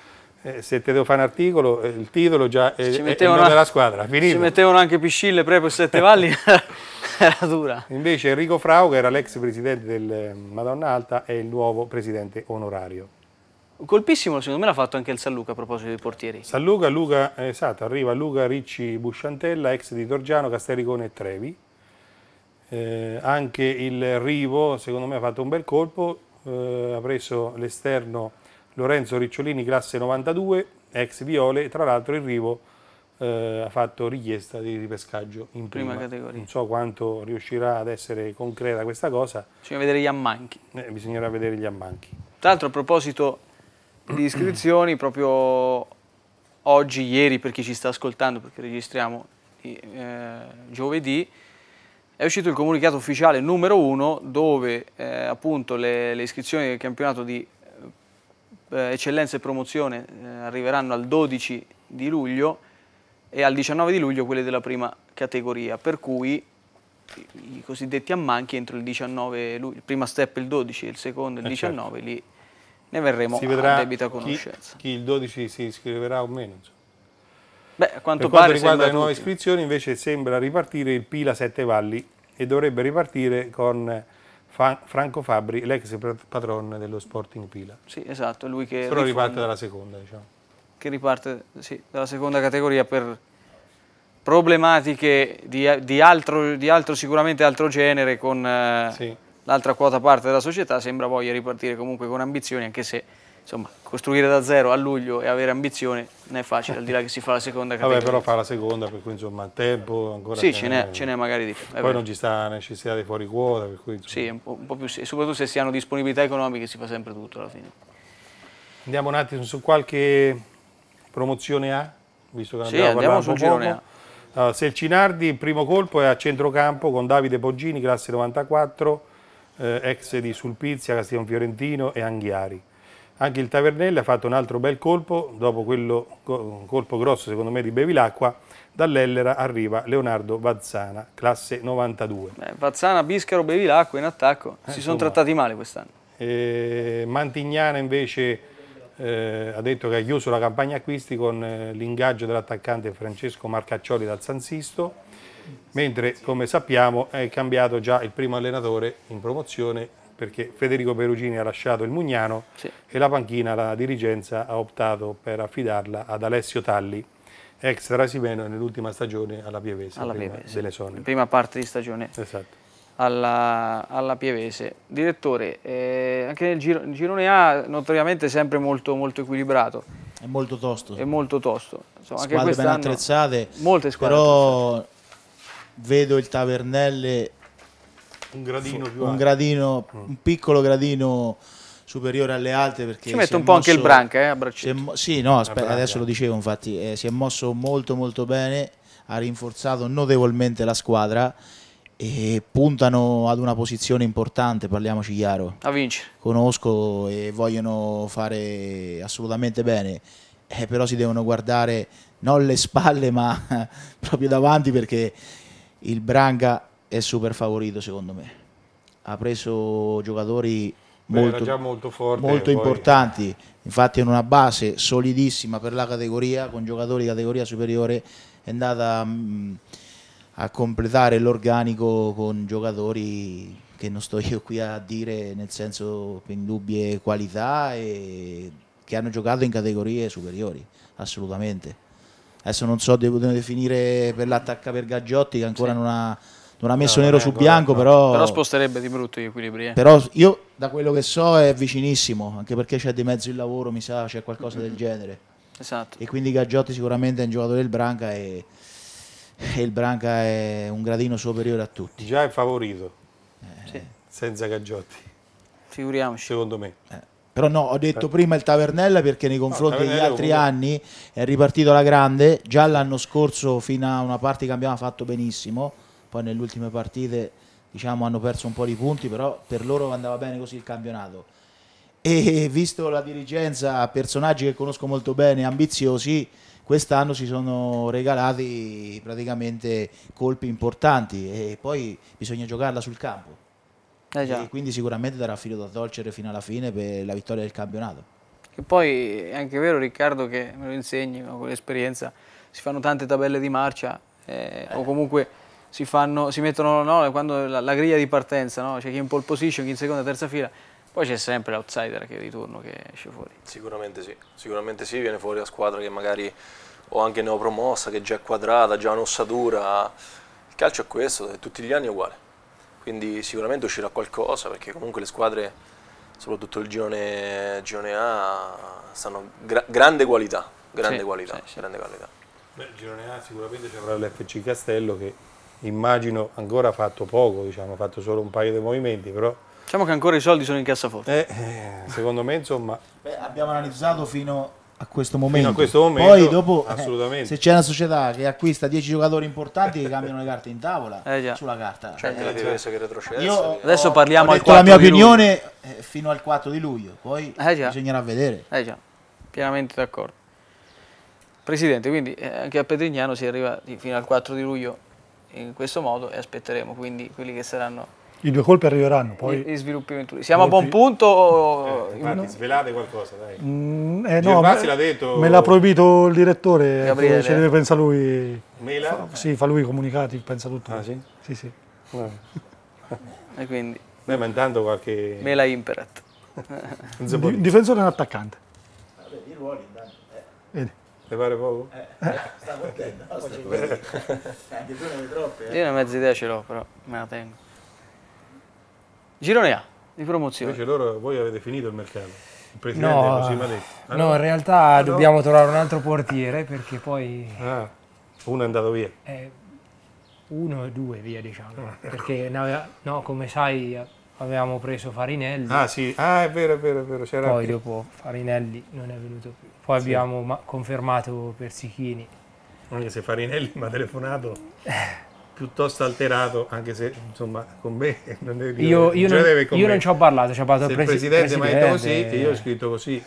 eh, se te devo fare un articolo, eh, il titolo già è, ci è il nome anche, della squadra, finito. Ci mettevano anche Piscille, Prepo e Sette Valli. [LAUGHS] era dura. Invece Enrico Frau, che era l'ex presidente del Madonna Alta, è il nuovo presidente onorario. Colpissimo, secondo me l'ha fatto anche il San Luca a proposito dei portieri. San Luca, Luca esatto, arriva Luca Ricci Busciantella, ex di Torgiano, Castericone e Trevi. Eh, anche il Rivo, secondo me, ha fatto un bel colpo. Eh, ha preso l'esterno Lorenzo Ricciolini, classe 92, ex Viole. Tra l'altro il Rivo eh, ha fatto richiesta di ripescaggio in prima, prima, categoria. Non so quanto riuscirà ad essere concreta questa cosa. Bisogna vedere gli ammanchi. Eh, bisognerà vedere gli ammanchi. Tra l'altro a proposito di iscrizioni, [CLEARS THROAT] proprio oggi, ieri per chi ci sta ascoltando, perché registriamo eh, giovedì, è uscito il comunicato ufficiale numero uno dove eh, appunto le, le iscrizioni del campionato di eh, eccellenza e promozione eh, arriveranno al 12 di luglio e al 19 di luglio quelle della prima categoria, per cui i cosiddetti ammanchi entro il 19 luglio, il primo step il 12 il secondo il eh 19, certo. lì ne verremo si vedrà a debita conoscenza. Chi, chi il 12 si iscriverà o meno. Beh, a quanto per pare quanto riguarda le nuove iscrizioni invece sembra ripartire il Pila Sette Valli e dovrebbe ripartire con Franco Fabri, l'ex patron dello Sporting Pila. Sì, esatto, lui che... Però riparte dalla seconda, diciamo che riparte sì, dalla seconda categoria per problematiche di, di, altro, di altro, sicuramente altro genere con eh, sì. l'altra quota parte della società, sembra voglia ripartire comunque con ambizioni, anche se insomma, costruire da zero a luglio e avere ambizione non è facile, al di là che si fa la seconda [LAUGHS] categoria. Vabbè, però fa la seconda, per cui insomma il tempo ancora... Sì, ce n'è, magari di più. Poi vero. non ci sta necessità di fuori quota, per cui... Insomma... Sì, un po', un po più, soprattutto se si hanno disponibilità economiche si fa sempre tutto alla fine. Andiamo un attimo su qualche Promozione A, visto che sì, andiamo sul girone A. Allora, Selcinardi, primo colpo, è a centrocampo con Davide Poggini, classe 94, eh, ex di Sulpizia, Castiglione Fiorentino e Anghiari. Anche il Tavernelli ha fatto un altro bel colpo, dopo quello colpo grosso secondo me di Bevilacqua, dall'Ellera arriva Leonardo Vazzana, classe 92. Beh, Vazzana, Biscaro, Bevilacqua in attacco, eh, si sono trattati male quest'anno. Eh, Mantignana invece eh, ha detto che ha chiuso la campagna acquisti con eh, l'ingaggio dell'attaccante Francesco Marcaccioli dal San Sisto, mentre come sappiamo è cambiato già il primo allenatore in promozione perché Federico Perugini ha lasciato il Mugnano sì. e la panchina, la dirigenza ha optato per affidarla ad Alessio Talli ex Rasimeno nell'ultima stagione alla Pievese, alla Pievese. delle Prima parte di stagione. Esatto alla, alla Pievese. Direttore, eh, anche nel giro, girone A notoriamente sempre molto, molto equilibrato. È molto tosto. È molto tosto. Insomma, squadre ben attrezzate. Molte squadre. Però attrezzate. vedo il Tavernelle un gradino più un, gradino, mm. un piccolo gradino superiore alle altre perché ci mette un po' mosso, anche il branca eh, a braccetto sì no aspetta, eh, adesso lo dicevo infatti eh, si è mosso molto molto bene ha rinforzato notevolmente la squadra e puntano ad una posizione importante, parliamoci chiaro. A vincere. Conosco e vogliono fare assolutamente bene, eh, però si devono guardare non le spalle ma [LAUGHS] proprio davanti perché il Branca è super favorito secondo me. Ha preso giocatori molto, Beh, molto, forte, molto importanti, infatti in una base solidissima per la categoria, con giocatori di categoria superiore, è andata... Mh, mm, a completare l'organico con giocatori che non sto io qui a dire nel senso indubbie qualità e che hanno giocato in categorie superiori, assolutamente. Adesso non so, devo definire per l'attacca per Gaggiotti che ancora sì. non ha non ha messo no, nero su bianco, però... Però sposterebbe di brutto gli equilibri. Eh. Però io, da quello che so, è vicinissimo, anche perché c'è di mezzo il lavoro, mi sa, c'è qualcosa mm -hmm. del genere. Esatto. E quindi Gaggiotti sicuramente è un giocatore del Branca e e il Branca è un gradino superiore a tutti. Già è favorito, eh. sì. senza Gaggiotti. Figuriamoci. Secondo me. Eh. Però no, ho detto eh. prima il Tavernella perché nei confronti no, degli altri comunque... anni è ripartito alla grande, già l'anno scorso fino a una parte che abbiamo fatto benissimo, poi nelle ultime partite diciamo, hanno perso un po' di punti, però per loro andava bene così il campionato. E visto la dirigenza, personaggi che conosco molto bene, ambiziosi, quest'anno si sono regalati praticamente colpi importanti e poi bisogna giocarla sul campo. Eh quindi sicuramente darà filo da torcere fino alla fine per la vittoria del campionato. Che poi è anche vero Riccardo che me lo insegni, ma con l'esperienza si fanno tante tabelle di marcia eh, o eh. comunque si, fanno, si mettono no, quando la, la, griglia di partenza, no? c'è cioè chi è in pole position, chi in seconda, terza fila, poi c'è sempre l'outsider che di turno che esce fuori. Sicuramente sì, sicuramente sì, viene fuori la squadra che magari o anche neopromossa, che è già quadrata, già un'ossatura. Il calcio è questo, tutti gli anni è uguale. Quindi sicuramente uscirà qualcosa perché comunque le squadre, soprattutto il girone, girone A, stanno gra grande qualità, grande sì, qualità, sì, sì. qualità. Beh, il girone A sicuramente ci avrà l'FC Castello che immagino ancora ha fatto poco, diciamo, ha fatto solo un paio di movimenti, però Diciamo che ancora i soldi sono in cassaforte. Eh, eh, secondo me, insomma... Beh, abbiamo analizzato fino a questo momento. Fino a questo momento. Poi dopo, eh, se c'è una società che acquista 10 giocatori importanti che cambiano le carte in tavola, eh, sulla carta. Cioè, eh, cioè. Io adesso ho, parliamo ho detto la mia opinione eh, fino al 4 di luglio, poi eh, bisognerà vedere. Eh già, pienamente d'accordo. Presidente, quindi eh, anche a Petrignano si arriva fino al 4 di luglio in questo modo e aspetteremo quindi quelli che saranno i due colpi arriveranno poi. Gli sviluppi venturi. Siamo colpi... a buon punto. Eh, infatti, no. svelate qualcosa, dai. Mm, eh, no, me, l'ha detto. Me l'ha proibito il direttore, eh, Gabriele. ce deve pensa lui. Mela? Fa, eh. sì, fa lui i comunicati, pensa tutto. Ah, sì? Sì, sì. e quindi? ma intanto qualche... Mela Imperat. [LAUGHS] Di, difensore e un attaccante. Vabbè, i ruoli, dai. Eh. Vedi. Le pare poco? Eh, eh. sta contento. [LAUGHS] Eh, anche tu ne troppe. Eh. Io una mezza idea ce l'ho, però me la tengo. Girone A di promozione. Invece loro, voi avete finito il mercato. Il presidente ah, no, così ha detto. Ah, no, in realtà ah, dobbiamo trovare un altro portiere perché poi... Ah, uno è andato via. Eh, uno e due via, diciamo. Ah. Perché no, come sai avevamo preso Farinelli. Ah sì, ah è vero, è vero, è vero. C'era poi anche... dopo Farinelli non è venuto più. Poi sì. abbiamo confermato Persichini. Anche se Farinelli mi ha telefonato... [LAUGHS] piuttosto alterato, anche se insomma con me [LAUGHS] non è io, io, non, io non ci ho parlato, ci ho parlato se il presi- presidente, presidente mi ha detto così, io ho scritto così,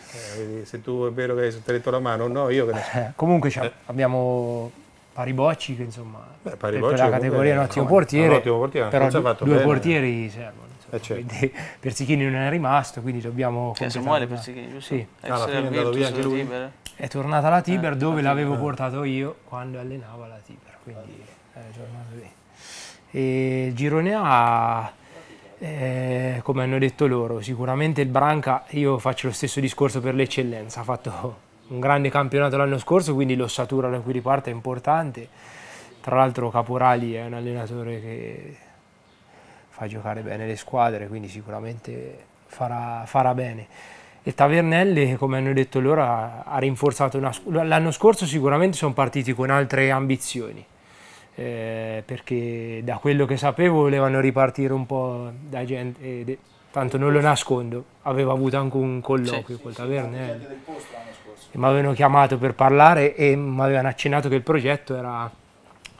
eh, se tu è vero che hai sottretto la mano o no, io che ne so. Eh, comunque eh. abbiamo Paribocci che insomma Beh, Paribocci per, per la categoria è un ottimo portiere, un ottimo portiere però due, due portieri servono. Eh certo. quindi Persichini non è rimasto, quindi dobbiamo... Che se muore Persichini, giusto? Sì. Ah, è andato via Tiber. È tornata la Tiber eh, dove l'avevo portato io quando allenava la Tiber, quindi... Eh, e il girone A, eh, come hanno detto loro, sicuramente il Branca, io faccio lo stesso discorso per l'eccellenza, ha fatto un grande campionato l'anno scorso, quindi l'ossatura da cui riparte è importante. Tra l'altro Caporali è un allenatore che fa giocare bene le squadre, quindi sicuramente farà, farà bene. E Tavernelli, come hanno detto loro, ha rinforzato una... L'anno scorso sicuramente sono partiti con altre ambizioni eh, perché da quello che sapevo volevano ripartire un po' da gente, eh, tanto non lo nascondo, avevo avuto anche un colloquio sì, col sì, Tavernello, eh. sì, mi avevano chiamato per parlare e mi avevano accennato che il progetto era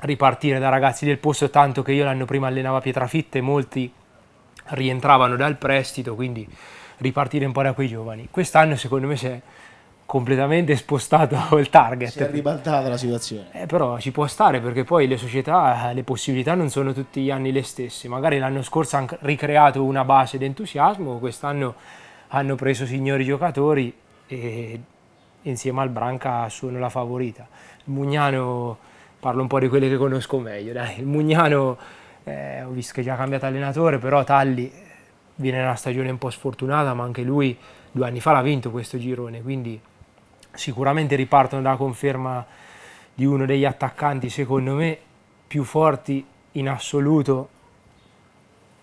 ripartire da ragazzi del posto, tanto che io l'anno prima allenavo a Pietrafitte, molti rientravano dal prestito, quindi ripartire un po' da quei giovani. Quest'anno secondo me si è completamente [LAUGHS] spostato [LAUGHS] il target. Si è ribaltata la situazione. Eh, però ci può stare perché poi le società, le possibilità non sono tutti gli anni le stesse. Magari l'anno scorso hanno ricreato una base d'entusiasmo, quest'anno hanno preso signori giocatori e insieme al Branca sono la favorita. Il Mugnano, parlo un po' di quelle che conosco meglio, dai. il Mugnano eh, ho visto che già ha cambiato allenatore, però Talli eh, viene una stagione un po' sfortunata, ma anche lui due anni fa l'ha vinto questo girone, quindi sicuramente ripartono dalla conferma di uno degli attaccanti, secondo me, più forti in assoluto,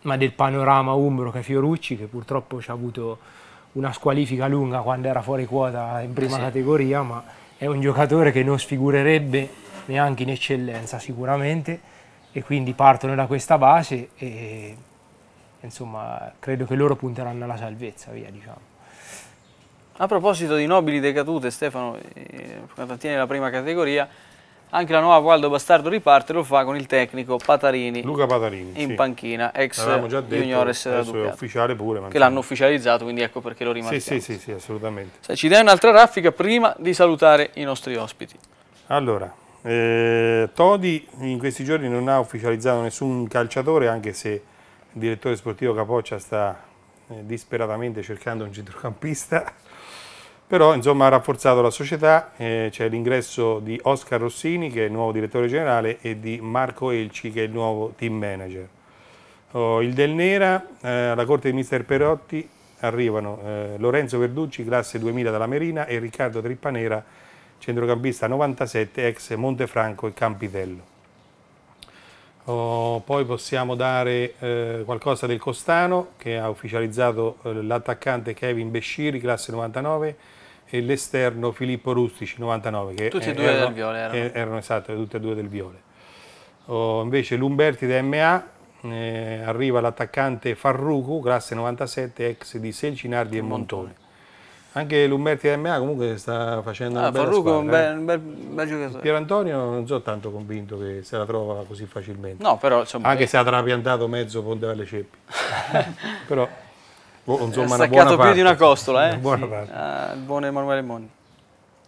ma del panorama umbro che è Fiorucci, che purtroppo ci ha avuto una squalifica lunga quando era fuori quota in prima eh sì. categoria, ma è un giocatore che non sfigurerebbe neanche in eccellenza sicuramente e quindi partono da questa base e insomma credo che loro punteranno alla salvezza, via diciamo. A proposito di nobili decadute, Stefano, eh, attiene la prima categoria, anche la nuova Gualdo Bastardo riparte, lo fa con il tecnico Patarini. Luca Patarini. In sì. panchina, ex juniores ufficiale pure. Che l'hanno ufficializzato, quindi ecco perché lo rimane. Sì, sì, sì, sì, assolutamente. Se cioè, ci dai un'altra raffica prima di salutare i nostri ospiti. Allora, eh, Todi in questi giorni non ha ufficializzato nessun calciatore, anche se il direttore sportivo Capoccia sta eh, disperatamente cercando un centrocampista però insomma, ha rafforzato la società, eh, c'è l'ingresso di Oscar Rossini che è il nuovo direttore generale e di Marco Elci che è il nuovo team manager. Oh, il Del Nera, eh, alla corte di mister Perotti arrivano eh, Lorenzo Verducci, classe 2000 dalla Merina e Riccardo Trippanera, centrocampista 97, ex Montefranco e Campitello. Oh, poi possiamo dare eh, qualcosa del Costano che ha ufficializzato eh, l'attaccante Kevin Besciri, classe 99, e l'esterno Filippo Rustici 99 che tutti e due erano, del Viole erano. Eh, erano esatto, tutti e due del Viole oh, invece l'Umberti da MA eh, arriva l'attaccante Farruku classe 97 ex di Selcinardi e Montone, Montone. Anche l'Umberti da MA comunque sta facendo ah, una bella Farruco squadra. Eh. un bel, un bel giocatore. Piero Antonio non sono tanto convinto che se la trova così facilmente. No, però, insomma, Anche eh. se ha trapiantato mezzo Ponte alle Ceppi. [LAUGHS] però Oh, insomma, ha staccato più di una costola, eh? Buona sì, parte. Ah, buon Emanuele Monni.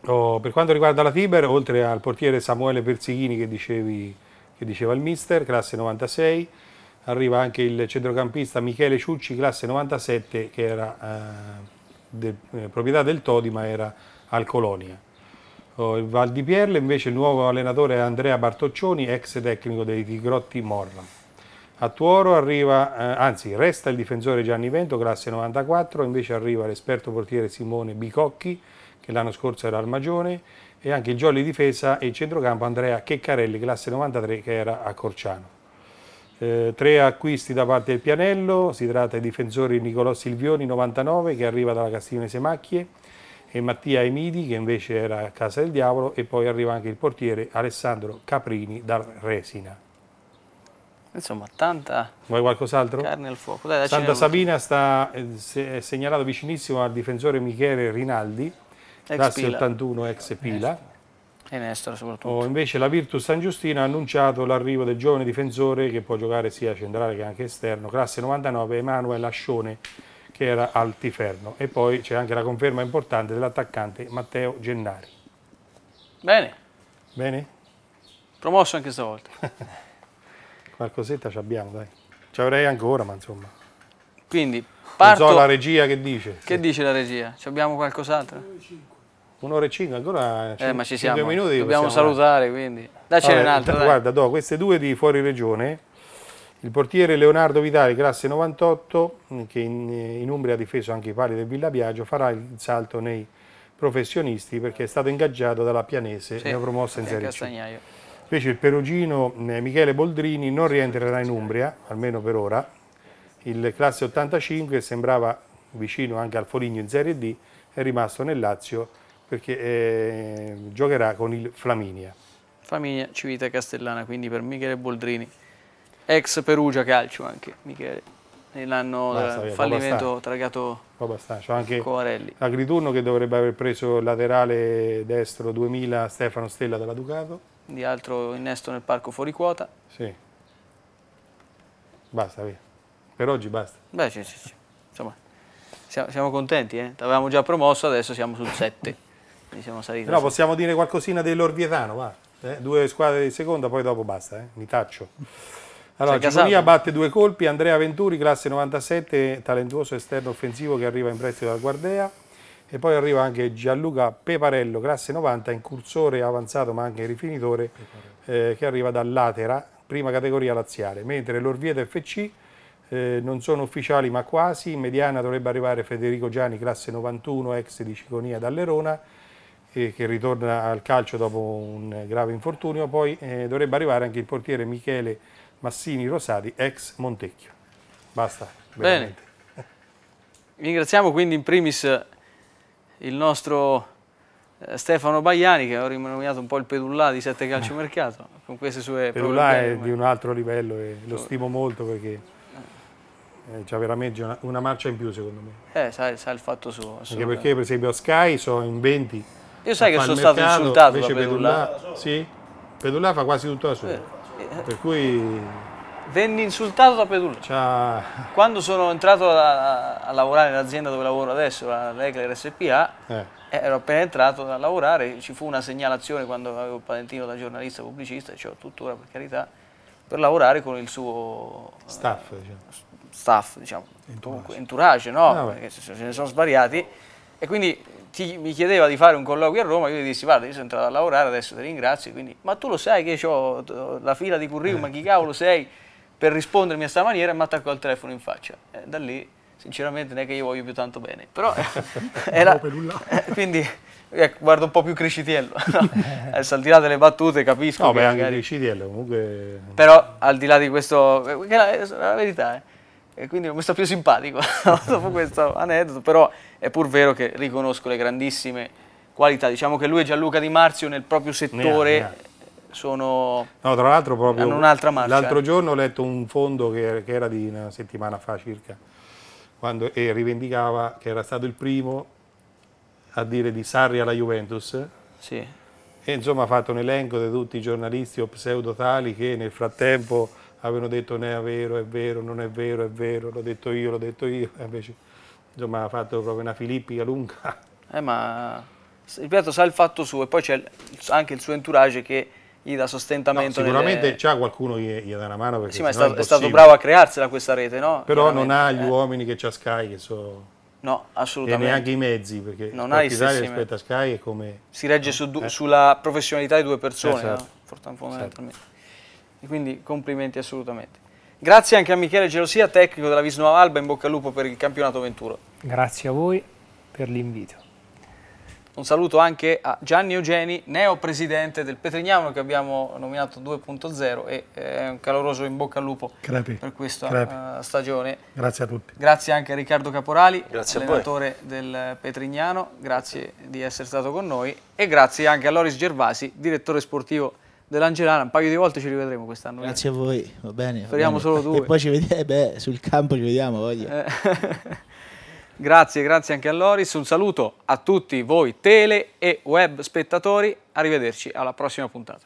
Oh, per quanto riguarda la Tiber, oltre al portiere Samuele Persighini che, dicevi, che diceva il mister, classe 96, arriva anche il centrocampista Michele Ciucci, classe 97, che era eh, de, eh, proprietà del Todi ma era al Colonia. Oh, il Val di Pierle invece il nuovo allenatore è Andrea Bartoccioni, ex tecnico dei Tigrotti Morra. A Tuoro arriva, eh, anzi resta il difensore Gianni Vento, classe 94, invece arriva l'esperto portiere Simone Bicocchi, che l'anno scorso era al Magione, e anche il jolly difesa e il centrocampo Andrea Checcarelli, classe 93, che era a Corciano. Eh, tre acquisti da parte del Pianello, si tratta di difensori Nicolò Silvioni, 99, che arriva dalla Castiglione Macchie, e Mattia Emidi, che invece era a Casa del Diavolo, e poi arriva anche il portiere Alessandro Caprini dal Resina. Insomma, tanta Vuoi qualcos'altro? carne al fuoco. Dai, Santa Sabina sta eh, segnalato vicinissimo al difensore Michele Rinaldi, ex classe Pila. 81, ex Pila. E Nestor soprattutto. O invece la Virtus San Giustino ha annunciato l'arrivo del giovane difensore che può giocare sia centrale che anche esterno, classe 99, Emanuele Ascione, che era al Tiferno. E poi c'è anche la conferma importante dell'attaccante Matteo Gennari. Bene. Bene? Promosso anche stavolta. [LAUGHS] Qualcosetta ci abbiamo, dai. Ci avrei ancora, ma insomma. Quindi parto... Non so la regia che dice. Che sì. dice la regia? Ci abbiamo qualcos'altro? Un'ora e cinque, ancora eh, ma ci siamo. minuti. Dobbiamo salutare, andare. quindi. Dacene allora, un'altra. Guarda, do queste due di fuori regione. Il portiere Leonardo Vitali, classe 98, che in, in Umbria ha difeso anche i pali del Villa Biagio, farà il salto nei professionisti perché è stato ingaggiato dalla Pianese sì, e promossa in Serie C. Castagnaio. Invece il perugino eh, Michele Boldrini non rientrerà in Umbria, almeno per ora. Il classe 85 sembrava vicino anche al Foligno in Serie D, è rimasto nel Lazio perché eh, giocherà con il Flaminia. Flaminia Civita Castellana, quindi per Michele Boldrini, ex Perugia calcio anche Michele. Nell'anno del fallimento tragato anche Covarelli. Agriturno che dovrebbe aver preso il laterale destro 2000 Stefano Stella della Ducato di altro innesto nel parco fuori quota. Sì. Basta, via. Per oggi basta. Beh, sì, sì, sì. Insomma, siamo, siamo contenti, eh? T'avevamo già promosso, adesso siamo sul 7. Quindi siamo saliti. Però possiamo dire qualcosina dell'Orvietano, va. Eh? Due squadre di seconda, poi dopo basta, eh? Mi taccio. Allora, Giulia batte due colpi, Andrea Venturi, classe 97, talentuoso esterno offensivo che arriva in prestito dal Guardea e poi arriva anche Gianluca Peparello, classe 90, in cursore avanzato ma anche rifinitore, eh, che arriva dall'Atera, prima categoria laziale, mentre l'Orvieto FC eh, non sono ufficiali ma quasi, in mediana dovrebbe arrivare Federico Gianni, classe 91, ex di Ciconia dall'Erona, eh, che ritorna al calcio dopo un grave infortunio, poi eh, dovrebbe arrivare anche il portiere Michele Massini Rosati, ex Montecchio. Basta, veramente. Bene. Ringraziamo quindi in primis il nostro eh, Stefano Baiani, che ho rinominato un po' il Pedullà di Sette Calcio ah. Mercato, con queste sue Pedullà è di un altro livello e lo stimo molto perché eh, c'è veramente una, marcia in più secondo me. Eh, sa, sa il fatto suo. Anche perché per esempio a Sky sono in 20. Io sai che sono mercato, stato insultato invece da Pedullà. Pedullà, sì, Pedullà fa quasi tutto da solo. eh, eh. per cui Venni insultato da Pedulla. Cioè... Eh. Quando sono entrato a, a lavorare nell'azienda dove lavoro adesso, la Leclerc SPA, eh. eh. ero appena entrato a lavorare, ci fu una segnalazione quando avevo il patentino da giornalista pubblicista, cioè tuttora per carità, per lavorare con il suo eh, staff, eh, diciamo. staff diciamo, entourage, entourage no? no ah, Perché se ne sono svariati. E quindi ti, mi chiedeva di fare un colloquio a Roma, io gli dissi guarda io sono entrato a lavorare, adesso ti ringrazio, quindi, ma tu lo sai che ho la fila di curriculum, eh. chi cavolo sei? per rispondermi a sta maniera mi attaccò il telefono in faccia. Eh, da lì, sinceramente, non è che io voglio più tanto bene. Però [LAUGHS] [LAUGHS] era... [LAUGHS] Eh, quindi eh, guardo un po' più Crescitiello. Adesso al di là delle battute capisco. No, beh, anche magari... Crescitiello comunque... Però al di là di questo... Eh, che è eh, la verità, eh. E quindi mi sto più simpatico dopo questo aneddoto, però è pur vero che riconosco le grandissime qualità. Diciamo che lui è Gianluca Di Marzio nel proprio settore... Mia, mia sono no, tra l'altro proprio un'altra marcia. L'altro eh. giorno ho letto un fondo che, era di una settimana fa circa, quando, e rivendicava che era stato il primo a dire di Sarri alla Juventus. Sì. E insomma ha fatto un elenco di tutti i giornalisti o pseudotali che nel frattempo avevano detto non è vero, è vero, non è vero, è vero, l'ho detto io, l'ho detto io. E invece insomma ha fatto proprio una filippica lunga. Eh ma ripeto, sa il fatto suo e poi c'è anche il suo entourage che gli dà sostentamento. No, sicuramente nelle... c'ha qualcuno che gli, dà una mano perché sì, ma è, stato, è, è stato bravo a crearsela questa rete, no? Però non ha gli eh. uomini che c'ha Sky che so No, assolutamente. E neanche i mezzi, perché non ha Partizani rispetto a Sky è come... Si regge no? su eh? sulla professionalità di due persone, esatto. no? fondamentalmente. Esatto. quindi complimenti assolutamente. Grazie anche a Michele Gelosia, tecnico della Visnova Alba, in bocca al lupo per il campionato Venturo. Grazie a voi per l'invito. Un saluto anche a Gianni Eugeni, neo presidente del Petrignano che abbiamo nominato 2.0 e eh, un caloroso in bocca al lupo Crepi. per questa uh, stagione. Grazie a tutti. Grazie anche a Riccardo Caporali, grazie allenatore del Petrignano, grazie di essere stato con noi e grazie anche a Loris Gervasi, direttore sportivo dell'Angelana, un paio di volte ci rivedremo quest'anno. Grazie a voi, va bene. Speriamo solo tu. E poi ci vediamo, beh, sul campo ci vediamo, voglio. Eh. [LAUGHS] Grazie, grazie anche a Loris. Un saluto a tutti voi tele e web spettatori. Arrivederci alla prossima puntata.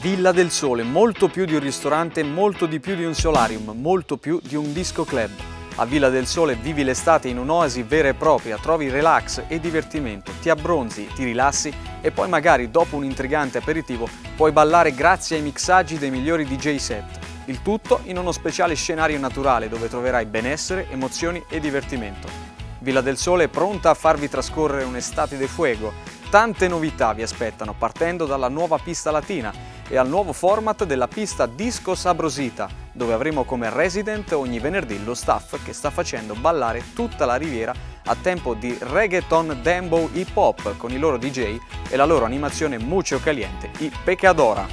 Villa del Sole, molto più di un ristorante, molto di più di un solarium, molto più di un disco club. A Villa del Sole vivi l'estate in un'oasi vera e propria, trovi relax e divertimento, ti abbronzi, ti rilassi e poi magari dopo un intrigante aperitivo puoi ballare grazie ai mixaggi dei migliori DJ set. Il tutto in uno speciale scenario naturale dove troverai benessere, emozioni e divertimento. Villa del Sole è pronta a farvi trascorrere un'estate de fuego. Tante novità vi aspettano, partendo dalla nuova pista latina e al nuovo format della pista Disco Sabrosita, dove avremo come resident ogni venerdì lo staff che sta facendo ballare tutta la riviera a tempo di reggaeton dembow hip hop con i loro DJ e la loro animazione muccio caliente, i Pecadora.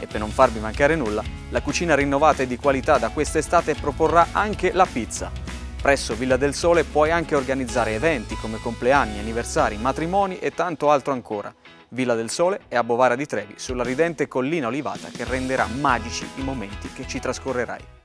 E per non farvi mancare nulla, la cucina rinnovata e di qualità da quest'estate proporrà anche la pizza, Presso Villa del Sole puoi anche organizzare eventi come compleanni, anniversari, matrimoni e tanto altro ancora. Villa del Sole è a Bovara di Trevi, sulla ridente collina olivata che renderà magici i momenti che ci trascorrerai.